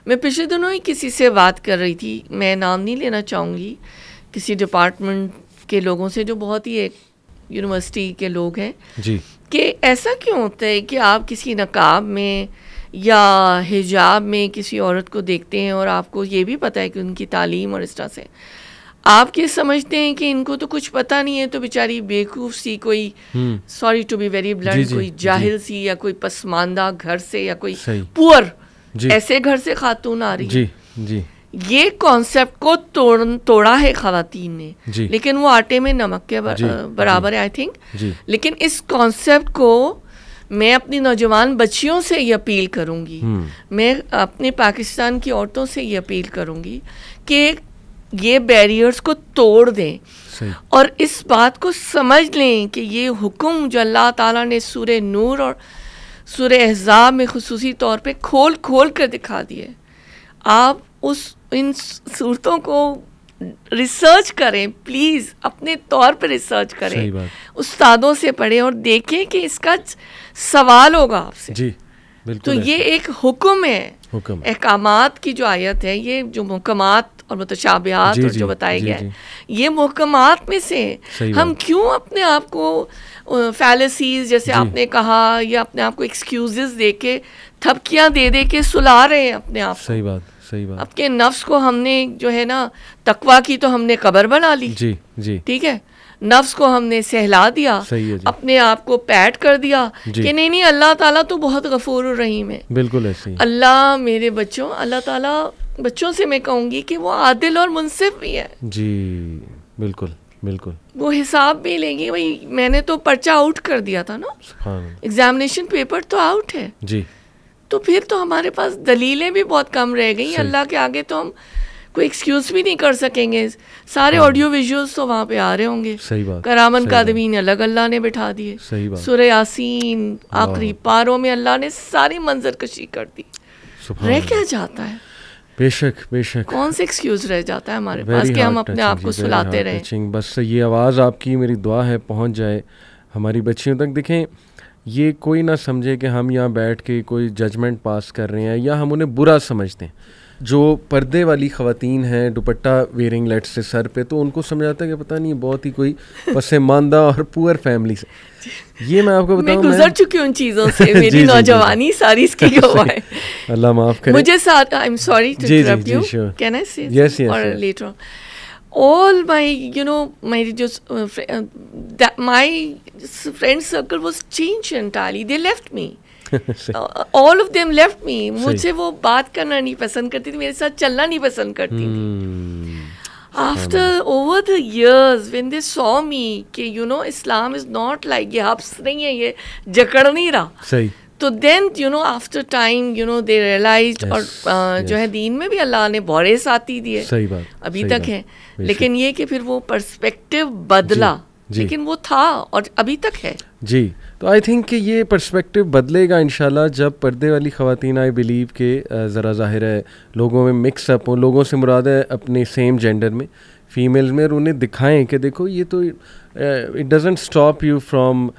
मैं पिछले दिनों ही किसी से बात कर रही थी मैं नाम नहीं लेना चाहूँगी किसी डिपार्टमेंट के लोगों से जो बहुत ही एक यूनिवर्सिटी के लोग हैं जी कि ऐसा क्यों होता है कि आप किसी नकाब में या हिजाब में किसी औरत को देखते हैं और आपको ये भी पता है कि उनकी तालीम और इस तरह से आप ये समझते हैं कि इनको तो कुछ पता नहीं है तो बेचारी बेवकूफ़ सी कोई sorry to be very blunt कोई जाहिल सी या कोई पसमानदा घर से या कोई पुअर ऐसे घर से खातून आ रही जी, जी. ये कॉन्सेप्ट को तोड़ तोड़ा है खातन ने लेकिन वो आटे में नमक के बर, जी, बराबर है आई थिंक लेकिन इस कॉन्सेप्ट को मैं अपनी नौजवान बच्चियों से ये अपील करूँगी हम्म। मैं अपने पाकिस्तान की औरतों से ये अपील करूँगी कि ये बैरियर्स को तोड़ दें और इस बात को समझ लें कि ये हुक्म जो अल्लाह ताला ने सूर नूर और सूर एहजाब में खसूस तौर पे खोल खोल कर दिखा दिए आप उस इन सूरतों को रिसर्च करें प्लीज़ अपने तौर पर रिसर्च करें उस्तादों से पढ़ें और देखें कि इसका सवाल होगा आपसे जी तो ये एक हुक्म है हुक्म अहकाम की जो आयत है ये जो मुहकमात और मतशाबियात और जो बताया गया है ये मुहकमात में से हम क्यों अपने आप को फैलसीज जैसे आपने कहा या अपने आप को एक्सक्यूज दे के थपकियाँ दे दे के सुला रहे हैं अपने आप सही बात सही बात आपके नफ्स को हमने जो है ना तकवा की तो हमने कबर बना ली जी जी ठीक है नफ्स को हमने सहला दिया सही है जी। अपने आप को पैट कर दिया कि नहीं नहीं अल्लाह ताला तो बहुत गफूर रहीम है बिल्कुल ऐसे अल्लाह मेरे बच्चों अल्लाह ताला बच्चों से मैं कहूँगी कि वो आदिल और मुनसिफ भी है जी बिल्कुल बिल्कुल वो हिसाब भी लेंगे भाई मैंने तो पर्चा आउट कर दिया था ना एग्जामिनेशन पेपर तो आउट है जी तो फिर तो हमारे पास दलीलें भी बहुत कम रह गई अल्लाह के आगे तो हम कोई एक्सक्यूज़ भी नहीं कर सकेंगे सारे ऑडियो हाँ। विजुअल्स तो वहाँ पे आ रहे होंगे सही बात करामन कादमीन अलग अल्लाह ने बिठा दिए सुर यासीन आखिरी पारों में अल्लाह ने सारी मंजर कशी कर दी रह क्या जाता है बेशक बेशक कौन से एक्सक्यूज रह जाता है हमारे पास कि हम अपने आप को सुलाते रहे बस ये आवाज़ आपकी मेरी दुआ है पहुँच जाए हमारी बच्चियों तक दिखें ये कोई ना समझे कि हम यहाँ बैठ के कोई जजमेंट पास कर रहे हैं या हम उन्हें बुरा समझते हैं जो पर्दे वाली ख़वातीन हैं दुपट्टा वेयरिंग लेट से सर पे तो उनको समझाता है कि पता नहीं बहुत ही कोई पसमानदा और पुअर फैमिली से ये मैं आपको बताऊं मैं गुजर चुकी हूँ उन चीज़ों से मेरी नौजवानी सारी इसकी है अल्लाह माफ़ करे मुझे I am sorry to you can I say yes yes later all my you know मेरी जो my friend circle was change friend circle was changed all of them left me मुझे वो बात करना नहीं पसंद करती थी मेरे साथ चलना नहीं पसंद करती थी after over the years when they saw me कि you know Islam is not like ये हब्स नहीं है ये जकड़ नहीं रहा सही तो then you know after time you know they realise और uh, yes. जो है दीन में भी अल्लाह ने बड़े साथी दिए सही बात अभी तक है लेकिन ये कि फिर वो पर्सपेक्टिव बदला जी, लेकिन वो था और अभी तक है जी तो आई थिंक कि ये पर्सपेक्टिव बदलेगा इन जब पर्दे वाली खातन आई बिलीव के ज़रा ज़ाहिर है लोगों में मिक्सअप हो लोगों से मुराद है अपने सेम जेंडर में फीमेल्स में और उन्हें दिखाएं कि देखो ये तो it doesn't stop you from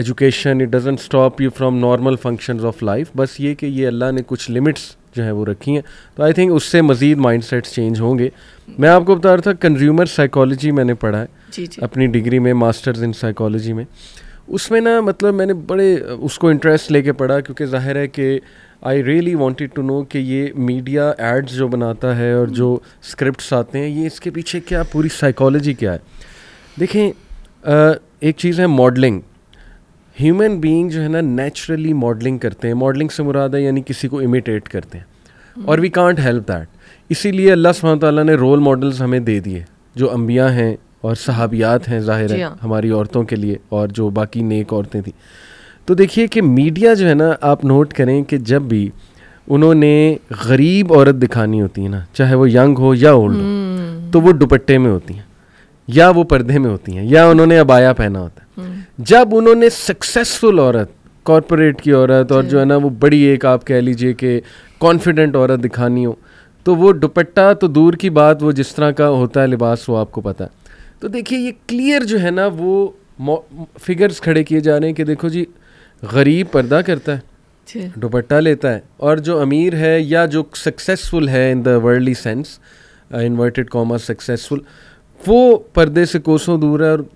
education it doesn't stop you from normal functions of life बस ये कि ये अल्लाह ने कुछ लिमिट्स जो है वो रखी हैं तो आई थिंक उससे मज़ीद माइंड चेंज होंगे मैं आपको बता रहा था कंज्यूमर साइकोलॉजी मैंने पढ़ा है जी जी अपनी डिग्री में मास्टर्स इन साइकोलॉजी में उसमें ना मतलब मैंने बड़े उसको इंटरेस्ट लेके पढ़ा क्योंकि जाहिर है कि I really wanted to know कि ये मीडिया एड्स जो बनाता है और जो स्क्रिप्ट्स हम्म। आते हैं ये इसके पीछे क्या पूरी साइकोलॉजी क्या है देखें एक चीज़ है मॉडलिंग ह्यूमन बीइंग जो है ना नेचुरली मॉडलिंग करते हैं मॉडलिंग से मुराद है यानी किसी को इमिटेट करते हैं हम्म। और वी कांट हेल्प दैट इसीलिए अल्लाह सुबह तला ने रोल मॉडल्स हमें दे दिए जो अम्बिया हैं और सहाबियात हैं ज़ाहिर है हाँ। हमारी औरतों के लिए और जो बाकी नेक औरतें थी तो देखिए कि मीडिया जो है ना आप नोट करें कि जब भी उन्होंने गरीब औरत दिखानी होती है ना चाहे वो यंग हो या ओल्ड हो हम्म। तो वो दुपट्टे में होती हैं या वो पर्दे में होती हैं या उन्होंने अबाया पहना होता है हम्म। जब उन्होंने सक्सेसफुल औरत कॉरपोरेट की औरत और जो है ना वो बड़ी एक आप कह लीजिए कि कॉन्फिडेंट औरत दिखानी हो तो वो दुपट्टा तो दूर की बात वो जिस तरह का होता है लिबास वो आपको पता है तो देखिए ये क्लियर जो है ना वो फिगर्स खड़े किए जा रहे हैं कि देखो जी गरीब पर्दा करता है दुपट्टा लेता है और जो अमीर है या जो सक्सेसफुल है in the worldly sense inverted commas successful वो पर्दे से कोसों दूर है और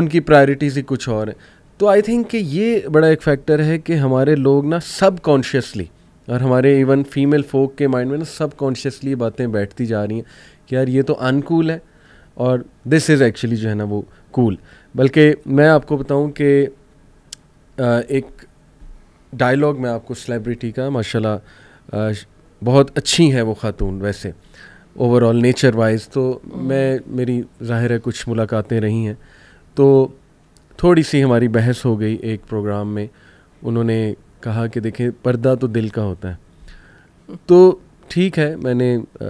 उनकी प्रायोरिटीज़ ही कुछ और है तो आई थिंक कि ये बड़ा एक फैक्टर है कि हमारे लोग ना सब कॉन्शियसली और हमारे इवन फीमेल फोक के माइंड में ना सब कॉन्शियसली बातें बैठती जा रही हैं कि यार ये तो अनकूल है और दिस इज़ एक्चुअली जो है ना वो कूल cool. बल्कि मैं आपको बताऊं कि एक डायलॉग मैं आपको सेलिब्रिटी का माशाल्लाह बहुत अच्छी हैं वो ख़ातून वैसे ओवरऑल नेचर वाइज तो मैं मेरी ज़ाहिर है कुछ मुलाकातें रही हैं तो थोड़ी सी हमारी बहस हो गई एक प्रोग्राम में उन्होंने कहा कि देखें पर्दा तो दिल का होता है तो ठीक है मैंने आ,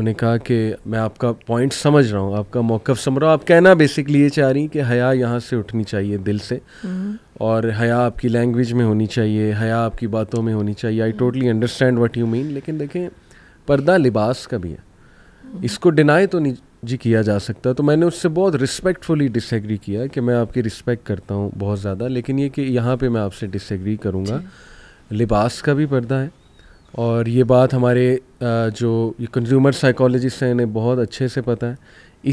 उन्हें कहा कि मैं आपका पॉइंट समझ रहा हूँ आपका मौक़ समझ रहा हूँ आप कहना बेसिकली ये चाह रही कि हया यहाँ से उठनी चाहिए दिल से हम्म। और हया आपकी लैंग्वेज में होनी चाहिए हया आपकी बातों में होनी चाहिए I totally understand what you mean लेकिन देखें पर्दा लिबास का भी है हम्म। इसको डिनाई तो नहीं जी किया जा सकता तो मैंने उससे बहुत रिस्पेक्टफुली डिसएग्री किया कि मैं आपकी रिस्पेक्ट करता हूँ बहुत ज़्यादा लेकिन ये कि यहाँ पे मैं आपसे डिसएग्री करूँगा लिबास का भी पर्दा है और ये बात हमारे जो कंज्यूमर साइकोलॉजिस्ट हैं इन्हें बहुत अच्छे से पता है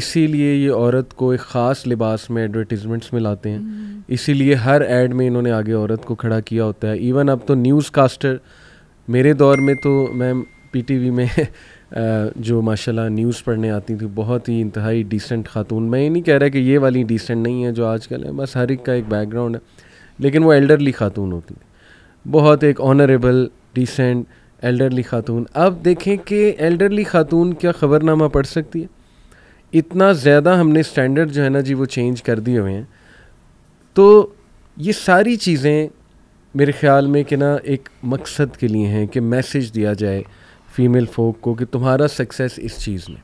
इसीलिए ये औरत को एक ख़ास लिबास में एडवर्टीज़मेंट्स में लाते हैं हम्म। इसीलिए हर एड में इन्होंने आगे औरत को खड़ा किया होता है इवन अब तो न्यूज़ कास्टर मेरे दौर में तो मैम पीटीवी में जो माशाल्लाह न्यूज़ पढ़ने आती थी बहुत ही इंतहाई डिसेंट खातून मैं ये नहीं कह रहा कि ये वाली डिसेंट नहीं है जो आजकल है बस हर एक का एक बैकग्राउंड है लेकिन वो एल्डरली खातून होती थी बहुत एक ऑनरेबल डिसेंट एल्डरली खातून अब देखें कि एल्डरली खातून क्या ख़बरनामा पढ़ सकती है इतना ज़्यादा हमने स्टैंडर्ड जो है ना जी वो चेंज कर दिए हुए हैं तो ये सारी चीज़ें मेरे ख्याल में कि ना एक मकसद के लिए हैं कि मैसेज दिया जाए फीमेल फोक को कि तुम्हारा सक्सेस इस चीज़ में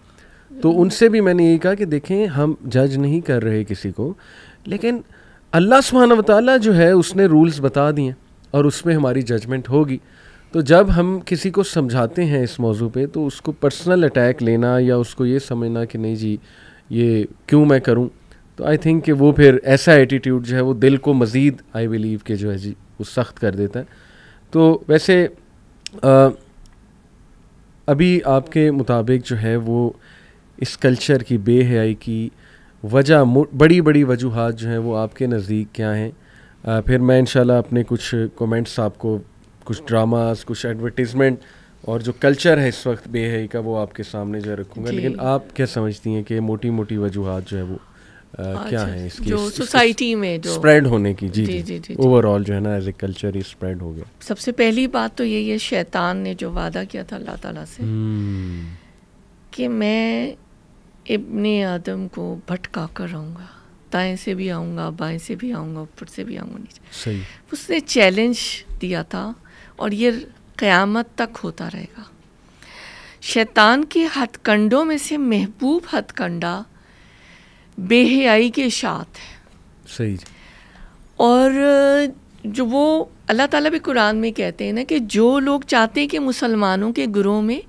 तो उनसे भी मैंने यही कहा कि देखें हम जज नहीं कर रहे किसी को लेकिन अल्लाह सुबहाना ताली जो है उसने रूल्स बता दिए और उसमें हमारी जजमेंट होगी तो जब हम किसी को समझाते हैं इस मौजू पे तो उसको पर्सनल अटैक लेना या उसको ये समझना कि नहीं जी ये क्यों मैं करूं तो आई थिंक कि वो फिर ऐसा एटीट्यूड जो है वो दिल को मज़ीद आई बिलीव के जो है जी वो सख्त कर देता है तो वैसे आ, अभी आपके मुताबिक जो है वो इस कल्चर की बेहयाई की वजह बड़ी बड़ी वजूहत जो हैं वो आपके नज़दीक क्या हैं फिर मैं इंशाल्लाह अपने कुछ कमेंट्स आपको कुछ ड्रामास कुछ एडवर्टीज़मेंट और जो कल्चर है इस वक्त बेहयाई का वो आपके सामने जो रखूँगा लेकिन आप क्या समझती हैं कि मोटी मोटी वजूहत जो है वो अच्छा, क्या है इसकी सोसाइटी में जो स्प्रेड होने की जी जी जी ओवरऑल जो है ना एज ए कल्चर ही स्प्रेड हो गया सबसे पहली बात तो यही है शैतान ने जो वादा किया था अल्लाह ताला से हम्म। कि मैं इबन आदम को भटका कर रहूँगा दाएं से भी आऊँगा बाएं से भी आऊँगा ऊपर से भी आऊँगा नीचे सही उसने चैलेंज दिया था और ये क़यामत तक होता रहेगा शैतान के हथकंडों में से महबूब हथकंडा बेहयाई के साथ है सही और जो वो अल्लाह ताला भी कुरान में कहते हैं ना कि जो लोग चाहते हैं कि मुसलमानों के गुरुओं में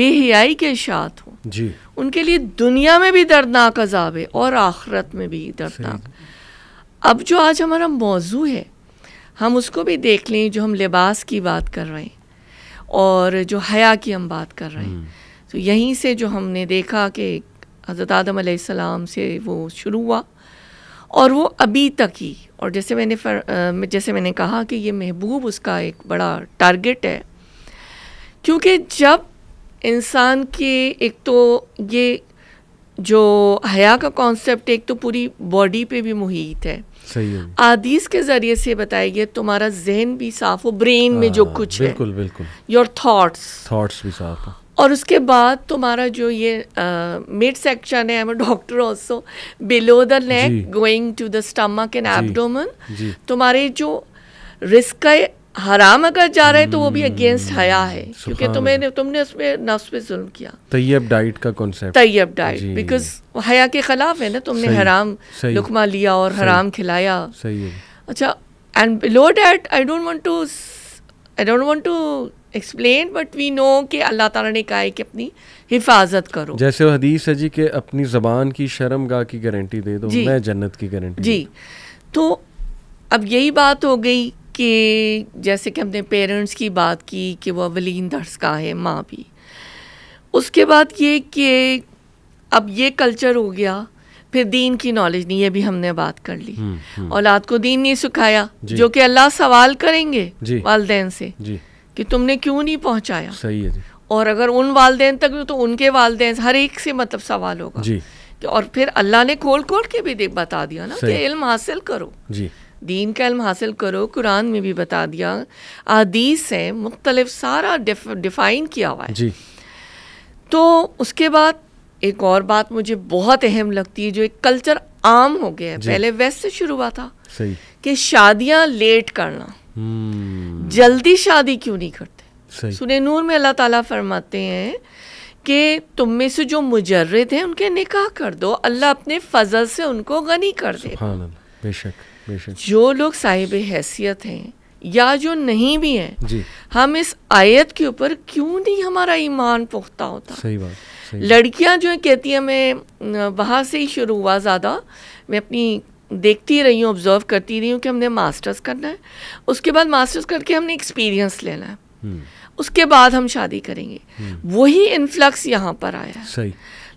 बेहयाई के साथ हो जी उनके लिए दुनिया में भी दर्दनाक अजाब है और आखरत में भी दर्दनाक अब जो आज हमारा मौजू है हम उसको भी देख लें जो हम लिबास की बात कर रहे हैं और जो हया की हम बात कर रहे हैं हम्म। तो यहीं से जो हमने देखा कि हज़रत आदम सलाम से वो शुरू हुआ और वो अभी तक ही और जैसे मैंने फर, जैसे मैंने कहा कि ये महबूब उसका एक बड़ा टारगेट है क्योंकि जब इंसान के एक तो ये जो हया का कॉन्सेप्ट एक तो पूरी बॉडी पे भी मुहित है सही है आदीस के ज़रिए से बताया गया तुम्हारा जहन भी साफ हो ब्रेन में जो हाँ, कुछ बिल्कुल, है बिल्कुल बिल्कुल योर थॉट्स थॉट्स भी साफ हो और उसके बाद तुम्हारा जो ये मिड सेक्शन है doctor also below the neck going to the stomach and abdomen तुम्हारे जो रिस्क का हराम अगर जा रहे हैं तो वो भी अगेंस्ट हया हम्म। है क्योंकि तुम्हें तुमने उसमें नफ्स पे जुल्म किया तैयब डाइट का कॉन्सेप्ट तैयब डाइट बिकॉज हया के खिलाफ है ना तुमने हराम लुकमा लिया और हराम खिलाया सही है अच्छा and below that I don't want to I don't want to explain but we know कि अल्लाह ताला ने कहा है कि अपनी हिफाजत करो जैसे वो हदीस है जी कि अपनी ज़बान की शर्मगाह की गारंटी दे दो मैं जन्नत की गारंटी जी तो अब यही बात हो गई कि जैसे कि हमने पेरेंट्स की बात की कि वो अवलिन दर्स का है माँ भी उसके बाद ये कि अब ये कल्चर हो गया फिर दीन की नॉलेज नहीं ये भी हमने बात कर ली हम्म, हम्म। औलाद को दीन नहीं सिखाया जो कि अल्लाह सवाल करेंगे वालदे से कि तुमने क्यों नहीं पहुंचाया सही है और अगर उन वालदेन तक तो उनके वालदे हर एक से मतलब सवाल होगा जी तो और फिर अल्लाह ने खोल खोल के भी बता दिया ना कि इल्म हासिल करो जी दीन का इल्म हासिल करो कुरान में भी बता दिया आदीस है मुख्तलिफ सारा डिफाइन किया हुआ है जी तो उसके बाद एक और बात मुझे बहुत अहम लगती है जो एक कल्चर आम हो गया है पहले वेस्ट से शुरू हुआ था कि शादियां लेट करना हम्म। जल्दी शादी क्यों नहीं करते सुने नूर में अल्लाह ताला फरमाते हैं कि तुम में से जो मुजर्रद हैं उनके निकाह कर दो अल्लाह अपने फजल से उनको गनी कर दे बेशक, बेशक। जो लोग साहिब हैसियत हैं या जो नहीं भी हैं हम इस आयत के ऊपर क्यों नहीं हमारा ईमान पुख्ता होता सही बात लड़कियां जो है कहती हैं मैं वहाँ से ही शुरू हुआ ज़्यादा मैं अपनी देखती रही हूँ ऑब्ज़र्व करती रही हूँ कि हमने मास्टर्स करना है उसके बाद मास्टर्स करके हमने एक्सपीरियंस लेना है हम्म। उसके बाद हम शादी करेंगे हम्म। वही इन्फ्लक्स यहाँ पर आया है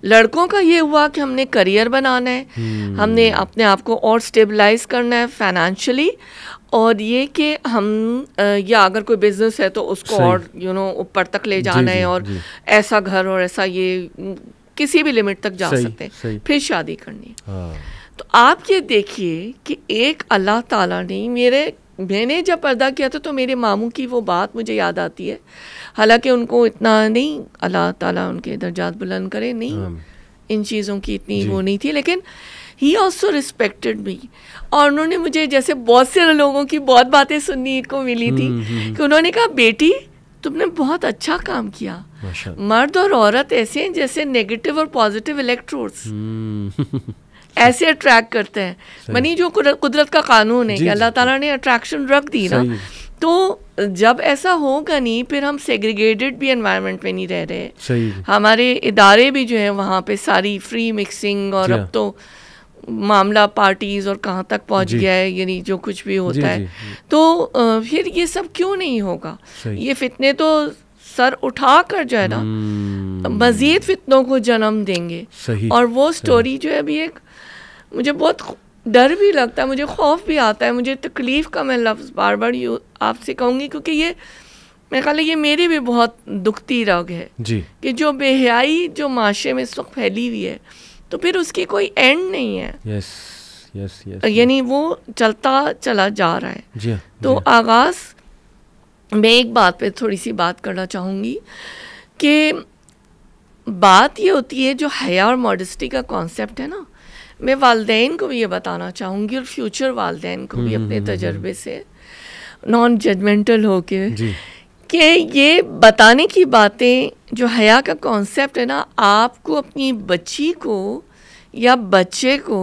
लड़कों का ये हुआ कि हमने करियर बनाना है हम्म। हमने अपने आप को और स्टेबलाइज करना है फाइनेंशियली और ये कि हम या अगर कोई बिजनेस है तो उसको और यू नो ऊपर तक ले जाना है और ऐसा घर और ऐसा ये किसी भी लिमिट तक जा सकते हैं फिर शादी करनी हाँ। तो आप ये देखिए कि एक अल्लाह ताला ने मेरे मैंने जब पर्दा किया था तो मेरे मामू की वो बात मुझे याद आती है हालांकि उनको इतना नहीं अल्लाह ताला उनके दर्जात बुलंद करे नहीं इन चीज़ों की इतनी वो नहीं थी लेकिन ही ऑल्सो रिस्पेक्टेड मी और उन्होंने मुझे जैसे बहुत से लोगों की बहुत बातें सुनने को मिली थी हम्म, हम्म, हम्म। कि उन्होंने कहा बेटी तुमने बहुत अच्छा काम किया मर्द और औरत ऐसे हैं जैसे नेगेटिव और पॉजिटिव इलेक्ट्रोड्स ऐसे अट्रैक्ट करते हैं मनी जो कुदरत का कानून है कि अल्लाह ताला ने अट्रैक्शन रख दी ना तो जब ऐसा होगा नहीं फिर हम सेग्रीगेटेड भी एनवायरनमेंट में नहीं रह रहे हमारे इदारे भी जो है वहाँ पे सारी फ्री मिक्सिंग और अब हाँ। तो मामला पार्टीज और कहाँ तक पहुँच गया है यानी जो कुछ भी होता जी, है जी, तो फिर ये सब क्यों नहीं होगा ये फितने तो सर उठा कर जो है ना हम्म। मजीद फितनों को जन्म देंगे और वो स्टोरी जो है अभी एक मुझे बहुत डर भी लगता है मुझे खौफ भी आता है मुझे तकलीफ़ का मैं लफ्ज़ बार बार यू आपसे कहूँगी क्योंकि ये मेरे ख्याल ये मेरी भी बहुत दुखती रग है जी कि जो बेहयाई जो माशरे में इस वक्त फैली हुई है तो फिर उसकी कोई एंड नहीं है यस यस यस यानी वो चलता चला जा रहा है जी, हाँ, तो जी. हाँ। आगाज मैं एक बात पे थोड़ी सी बात करना चाहूँगी कि बात ये होती है जो हया और मॉडस्टी का कॉन्सेप्ट है ना मैं वालदे को भी ये बताना चाहूँगी और फ्यूचर वालदे को भी हम्म, अपने हम्म, हम्म, तजर्बे से नॉन जजमेंटल हो के कि ये बताने की बातें जो हया का कॉन्सेप्ट है ना आपको अपनी बच्ची को या बच्चे को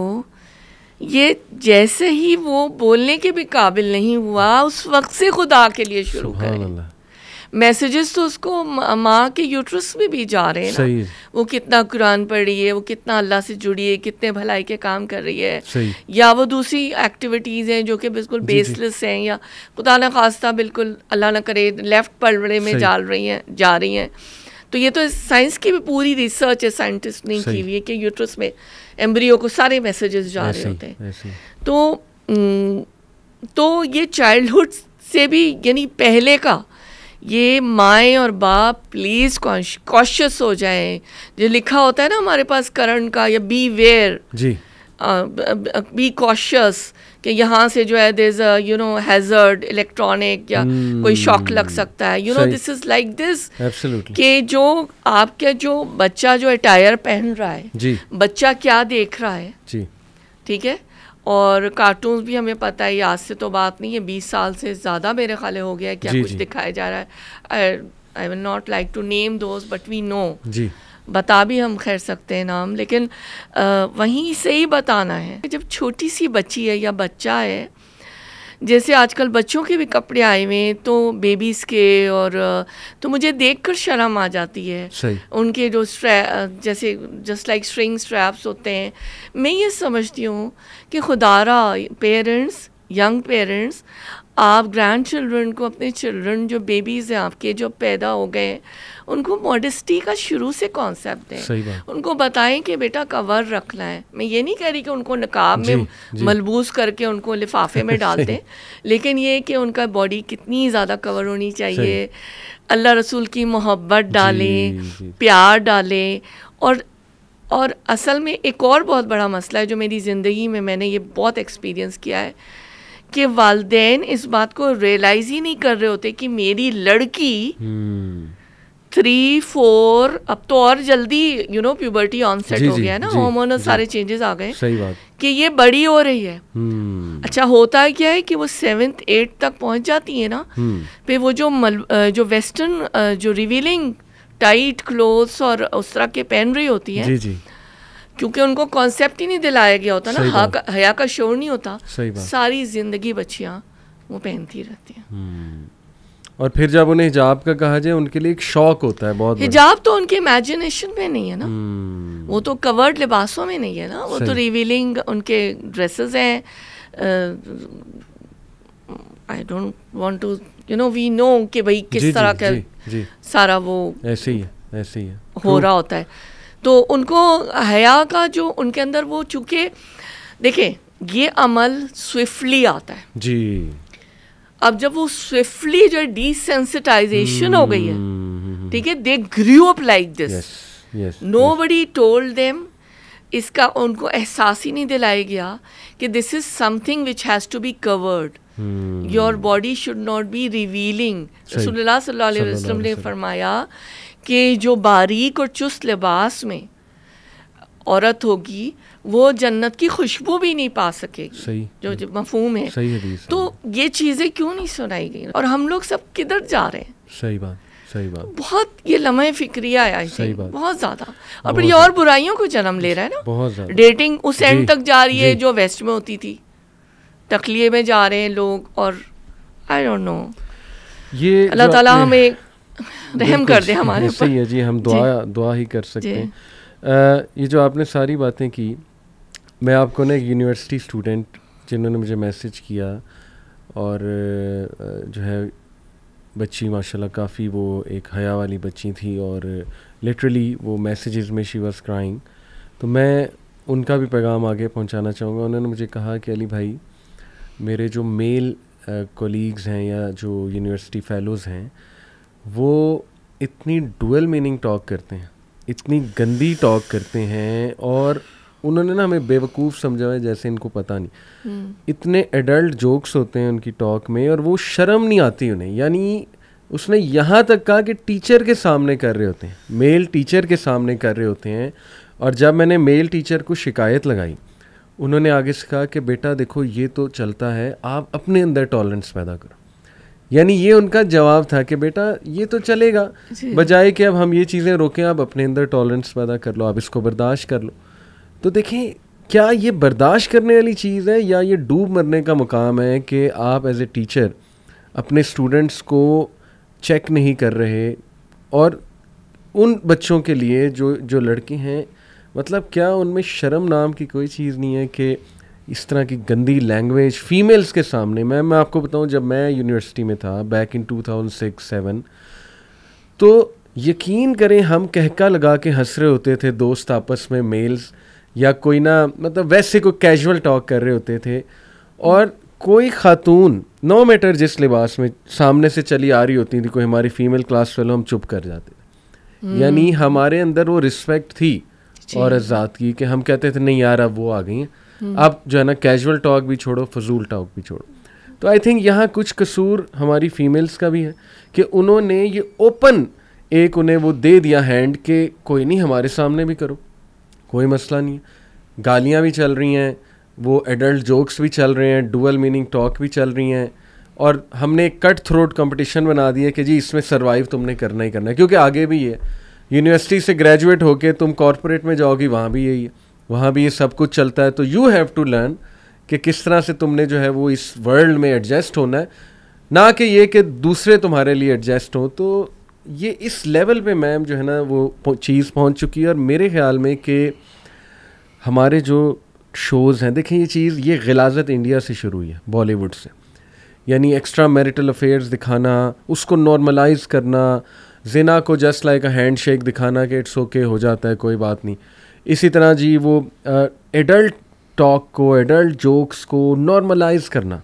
ये जैसे ही वो बोलने के भी काबिल नहीं हुआ उस वक्त से खुदा के लिए शुरू करें मैसेजेस तो उसको माँ के यूट्रस में भी जा रहे हैं ना वो कितना कुरान पढ़ रही है वो कितना अल्लाह से जुड़ी है कितने भलाई के काम कर रही है या वो दूसरी एक्टिविटीज़ हैं जो कि बिल्कुल बेसलेस हैं या खुदा न खास्ता बिल्कुल अल्लाह ना करे लेफ़्ट पलड़े में जा रही हैं जा रही हैं तो ये तो साइंस की भी पूरी रिसर्च है साइंटिस्ट ने की हुई है कि यूट्रस में एम्ब्रियो को सारे मैसेजेस जा रहे होते हैं तो तो ये चाइल्डहुड से भी यानी पहले का ये माए और बाप प्लीज़ कॉशियस हो जाएं जो लिखा होता है ना हमारे पास करण का या बी वेयर जी बी कॉशियस कि यहाँ से जो है they is you know hazard electronic या hmm. कोई शॉक लग सकता है you know this is like this कि जो आपके जो बच्चा जो अटायर पहन रहा है जी बच्चा क्या देख रहा है जी ठीक है और कार्टून भी हमें पता है आज से तो बात नहीं है बीस साल से ज़्यादा मेरे ख्याल हो गया है क्या जी, कुछ दिखाया जा रहा है I will not like to name those but we know जी बता भी हम खैर सकते हैं नाम लेकिन आ, वहीं से ही बताना है जब छोटी सी बच्ची है या बच्चा है जैसे आजकल बच्चों के भी कपड़े आए हुए हैं तो बेबीज़ के और तो मुझे देख कर शर्म आ जाती है सही। उनके जो जैसे जस्ट लाइक स्ट्रिंग स्ट्रैप्स होते हैं मैं ये समझती हूँ कि खुदारा पेरेंट्स यंग पेरेंट्स आप ग्रैंड चिल्ड्रन को अपने चिल्ड्रन जो बेबीज़ हैं आपके जो पैदा हो गए उनको मॉडेस्टी का शुरू से कॉन्सेप्ट दें उनको बताएं कि बेटा कवर रखना है मैं ये नहीं कह रही कि उनको नकाब में मलबूस करके उनको लिफाफे में डाल दें लेकिन ये कि उनका बॉडी कितनी ज़्यादा कवर होनी चाहिए अल्लाह रसूल की मोहब्बत डालें प्यार डालें और और असल में एक और बहुत बड़ा मसला है जो मेरी ज़िंदगी में मैंने ये बहुत एक्सपीरियंस किया है कि वालदेन इस बात को रियलाइज़ ही नहीं कर रहे होते कि मेरी लड़की हम्म। थ्री फोर अब तो और जल्दी यू नो प्यूबर्टी ऑनसेट हो गया है ना हॉर्मोनल सारे चेंजेस आ गए सही बात कि ये बड़ी हो रही है हम्म। अच्छा होता है क्या है कि वो सेवेंथ एट तक पहुंच जाती है ना फिर हम्म। वो जो मल, जो वेस्टर्न जो रिवीलिंग टाइट क्लोथ्स और उस तरह के पहन रही होती है जी जी क्योंकि उनको कॉन्सेप्ट ही नहीं दिलाया गया होता ना हया का शोर नहीं होता सारी जिंदगी बच्चियाँ वो पहनती रहती हैं हम्म। और फिर जब उन्हें हिजाब का कहा जाए उनके लिए एक शौक होता है बहुत हिजाब तो उनके इमेजिनेशन में नहीं है ना hmm. वो तो कवर्ड लिबासों में नहीं है ना वो तो रिवीलिंग उनके ड्रेसेस हैं I don't want to you know we know कि भाई किस जी, तरह का सारा वो ऐसे ही है ऐसे ही है हो रहा होता है तो उनको हया का जो उनके अंदर वो चूंकि देखे ये अमल स्विफ्टली आता है जी अब जब वो स्विफ्टली जो डिसेंसिटाइजेशन हो गई है hmm. ठीक है they grew up like this nobody told them इसका उनको एहसास ही नहीं दिलाया गया कि this is something which has to be covered your body should not be revealing रसोल्ला ने फरमाया कि जो बारीक और चुस्त लिबास में औरत होगी वो जन्नत की खुशबू भी नहीं पा सकेगी सही जो, जो मफहूम है सही है तो ये चीज़ें क्यों नहीं सुनाई गई और हम लोग सब किधर जा रहे हैं सही बात सही बात बहुत ये लम्हे फिक्रिया आया सही बात बहुत ज्यादा और बड़ी और बुराइयों को जन्म ले रहा है ना बहुत ज्यादा डेटिंग उस एंड तक जा रही है जो वेस्ट में होती थी तकलीफ में जा रहे हैं लोग और आई डोंट नो ये अल्लाह ताला हमें रहम कर दे हमारे सही है जी हम दुआ दुआ ही कर सकते हैं ये जो आपने सारी बातें की मैं आपको ना यूनिवर्सिटी स्टूडेंट जिन्होंने मुझे मैसेज किया और जो है बच्ची माशाल्लाह काफ़ी वो एक हया वाली बच्ची थी और लिटरली वो मैसेजेस में शी वॉज क्राइंग तो मैं उनका भी पैगाम आगे पहुंचाना चाहूँगा उन्होंने मुझे कहा कि अली भाई मेरे जो मेल कोलीग्स हैं या जो यूनिवर्सिटी फेलोज़ हैं वो इतनी डुअल मीनिंग टॉक करते हैं इतनी गंदी टॉक करते हैं और उन्होंने ना हमें बेवकूफ़ समझा है जैसे इनको पता नहीं हम्म। इतने एडल्ट जोक्स होते हैं उनकी टॉक में और वो शर्म नहीं आती उन्हें यानी उसने यहाँ तक कहा कि टीचर के सामने कर रहे होते हैं मेल टीचर के सामने कर रहे होते हैं और जब मैंने मेल टीचर को शिकायत लगाई उन्होंने आगे से कहा कि बेटा देखो ये तो चलता है आप अपने अंदर टॉलरेंस पैदा करो यानी ये उनका जवाब था कि बेटा ये तो चलेगा बजाय कि अब हम ये चीज़ें रोकें आप अपने अंदर टॉलरेंस पैदा कर लो आप इसको बर्दाश्त कर लो तो देखें क्या ये बर्दाश्त करने वाली चीज़ है या ये डूब मरने का मुकाम है कि आप एज ए टीचर अपने स्टूडेंट्स को चेक नहीं कर रहे और उन बच्चों के लिए जो जो लड़के हैं मतलब क्या उनमें शर्म नाम की कोई चीज़ नहीं है कि इस तरह की गंदी लैंग्वेज फ़ीमेल्स के सामने मैं मैं आपको बताऊं जब मैं यूनिवर्सिटी में था बैक इन सिक्स सेवन तो यकीन करें हम कहका लगा के हंस रहे होते थे दोस्त आपस में मेल्स या कोई ना मतलब वैसे कोई कैजुअल टॉक कर रहे होते थे और कोई खातून नो मैटर जिस लिबास में सामने से चली आ रही होती थी कोई हमारी फीमेल क्लास फेलो हम चुप कर जाते हम्म। यानी हमारे अंदर वो रिस्पेक्ट थी और आजाद की कि हम कहते थे नहीं यार अब वो आ गई हैं अब हम्म। जो है ना कैजुअल टॉक भी छोड़ो फजूल टॉक भी छोड़ो तो आई थिंक यहाँ कुछ कसूर हमारी फीमेल्स का भी है कि उन्होंने ये ओपन एक उन्हें वो दे दिया हैंड कि कोई नहीं हमारे सामने भी करो कोई मसला नहीं है गालियाँ भी चल रही हैं वो एडल्ट जोक्स भी चल रहे हैं डुअल मीनिंग टॉक भी चल रही हैं और हमने एक कट थ्रोट कंपटीशन बना दिया कि जी इसमें सर्वाइव तुमने करना ही करना है क्योंकि आगे भी ये यूनिवर्सिटी से ग्रेजुएट होके तुम कॉरपोरेट में जाओगी वहाँ भी यही है वहाँ भी ये सब कुछ चलता है तो यू हैव टू लर्न कि किस तरह से तुमने जो है वो इस वर्ल्ड में एडजस्ट होना है ना कि ये कि दूसरे तुम्हारे लिए एडजस्ट हो तो ये इस लेवल पे मैम जो है ना वो चीज़ पहुंच चुकी है और मेरे ख्याल में कि हमारे जो शोज़ हैं देखें ये चीज़ ये गिलाजत इंडिया से शुरू हुई है बॉलीवुड से यानी एक्स्ट्रा मैरिटल अफेयर्स दिखाना उसको नॉर्मलाइज करना जिना को just like a handshake दिखाना कि इट्स ओके हो जाता है कोई बात नहीं इसी तरह जी वो एडल्ट टॉक को एडल्ट जोक्स को नॉर्मलाइज करना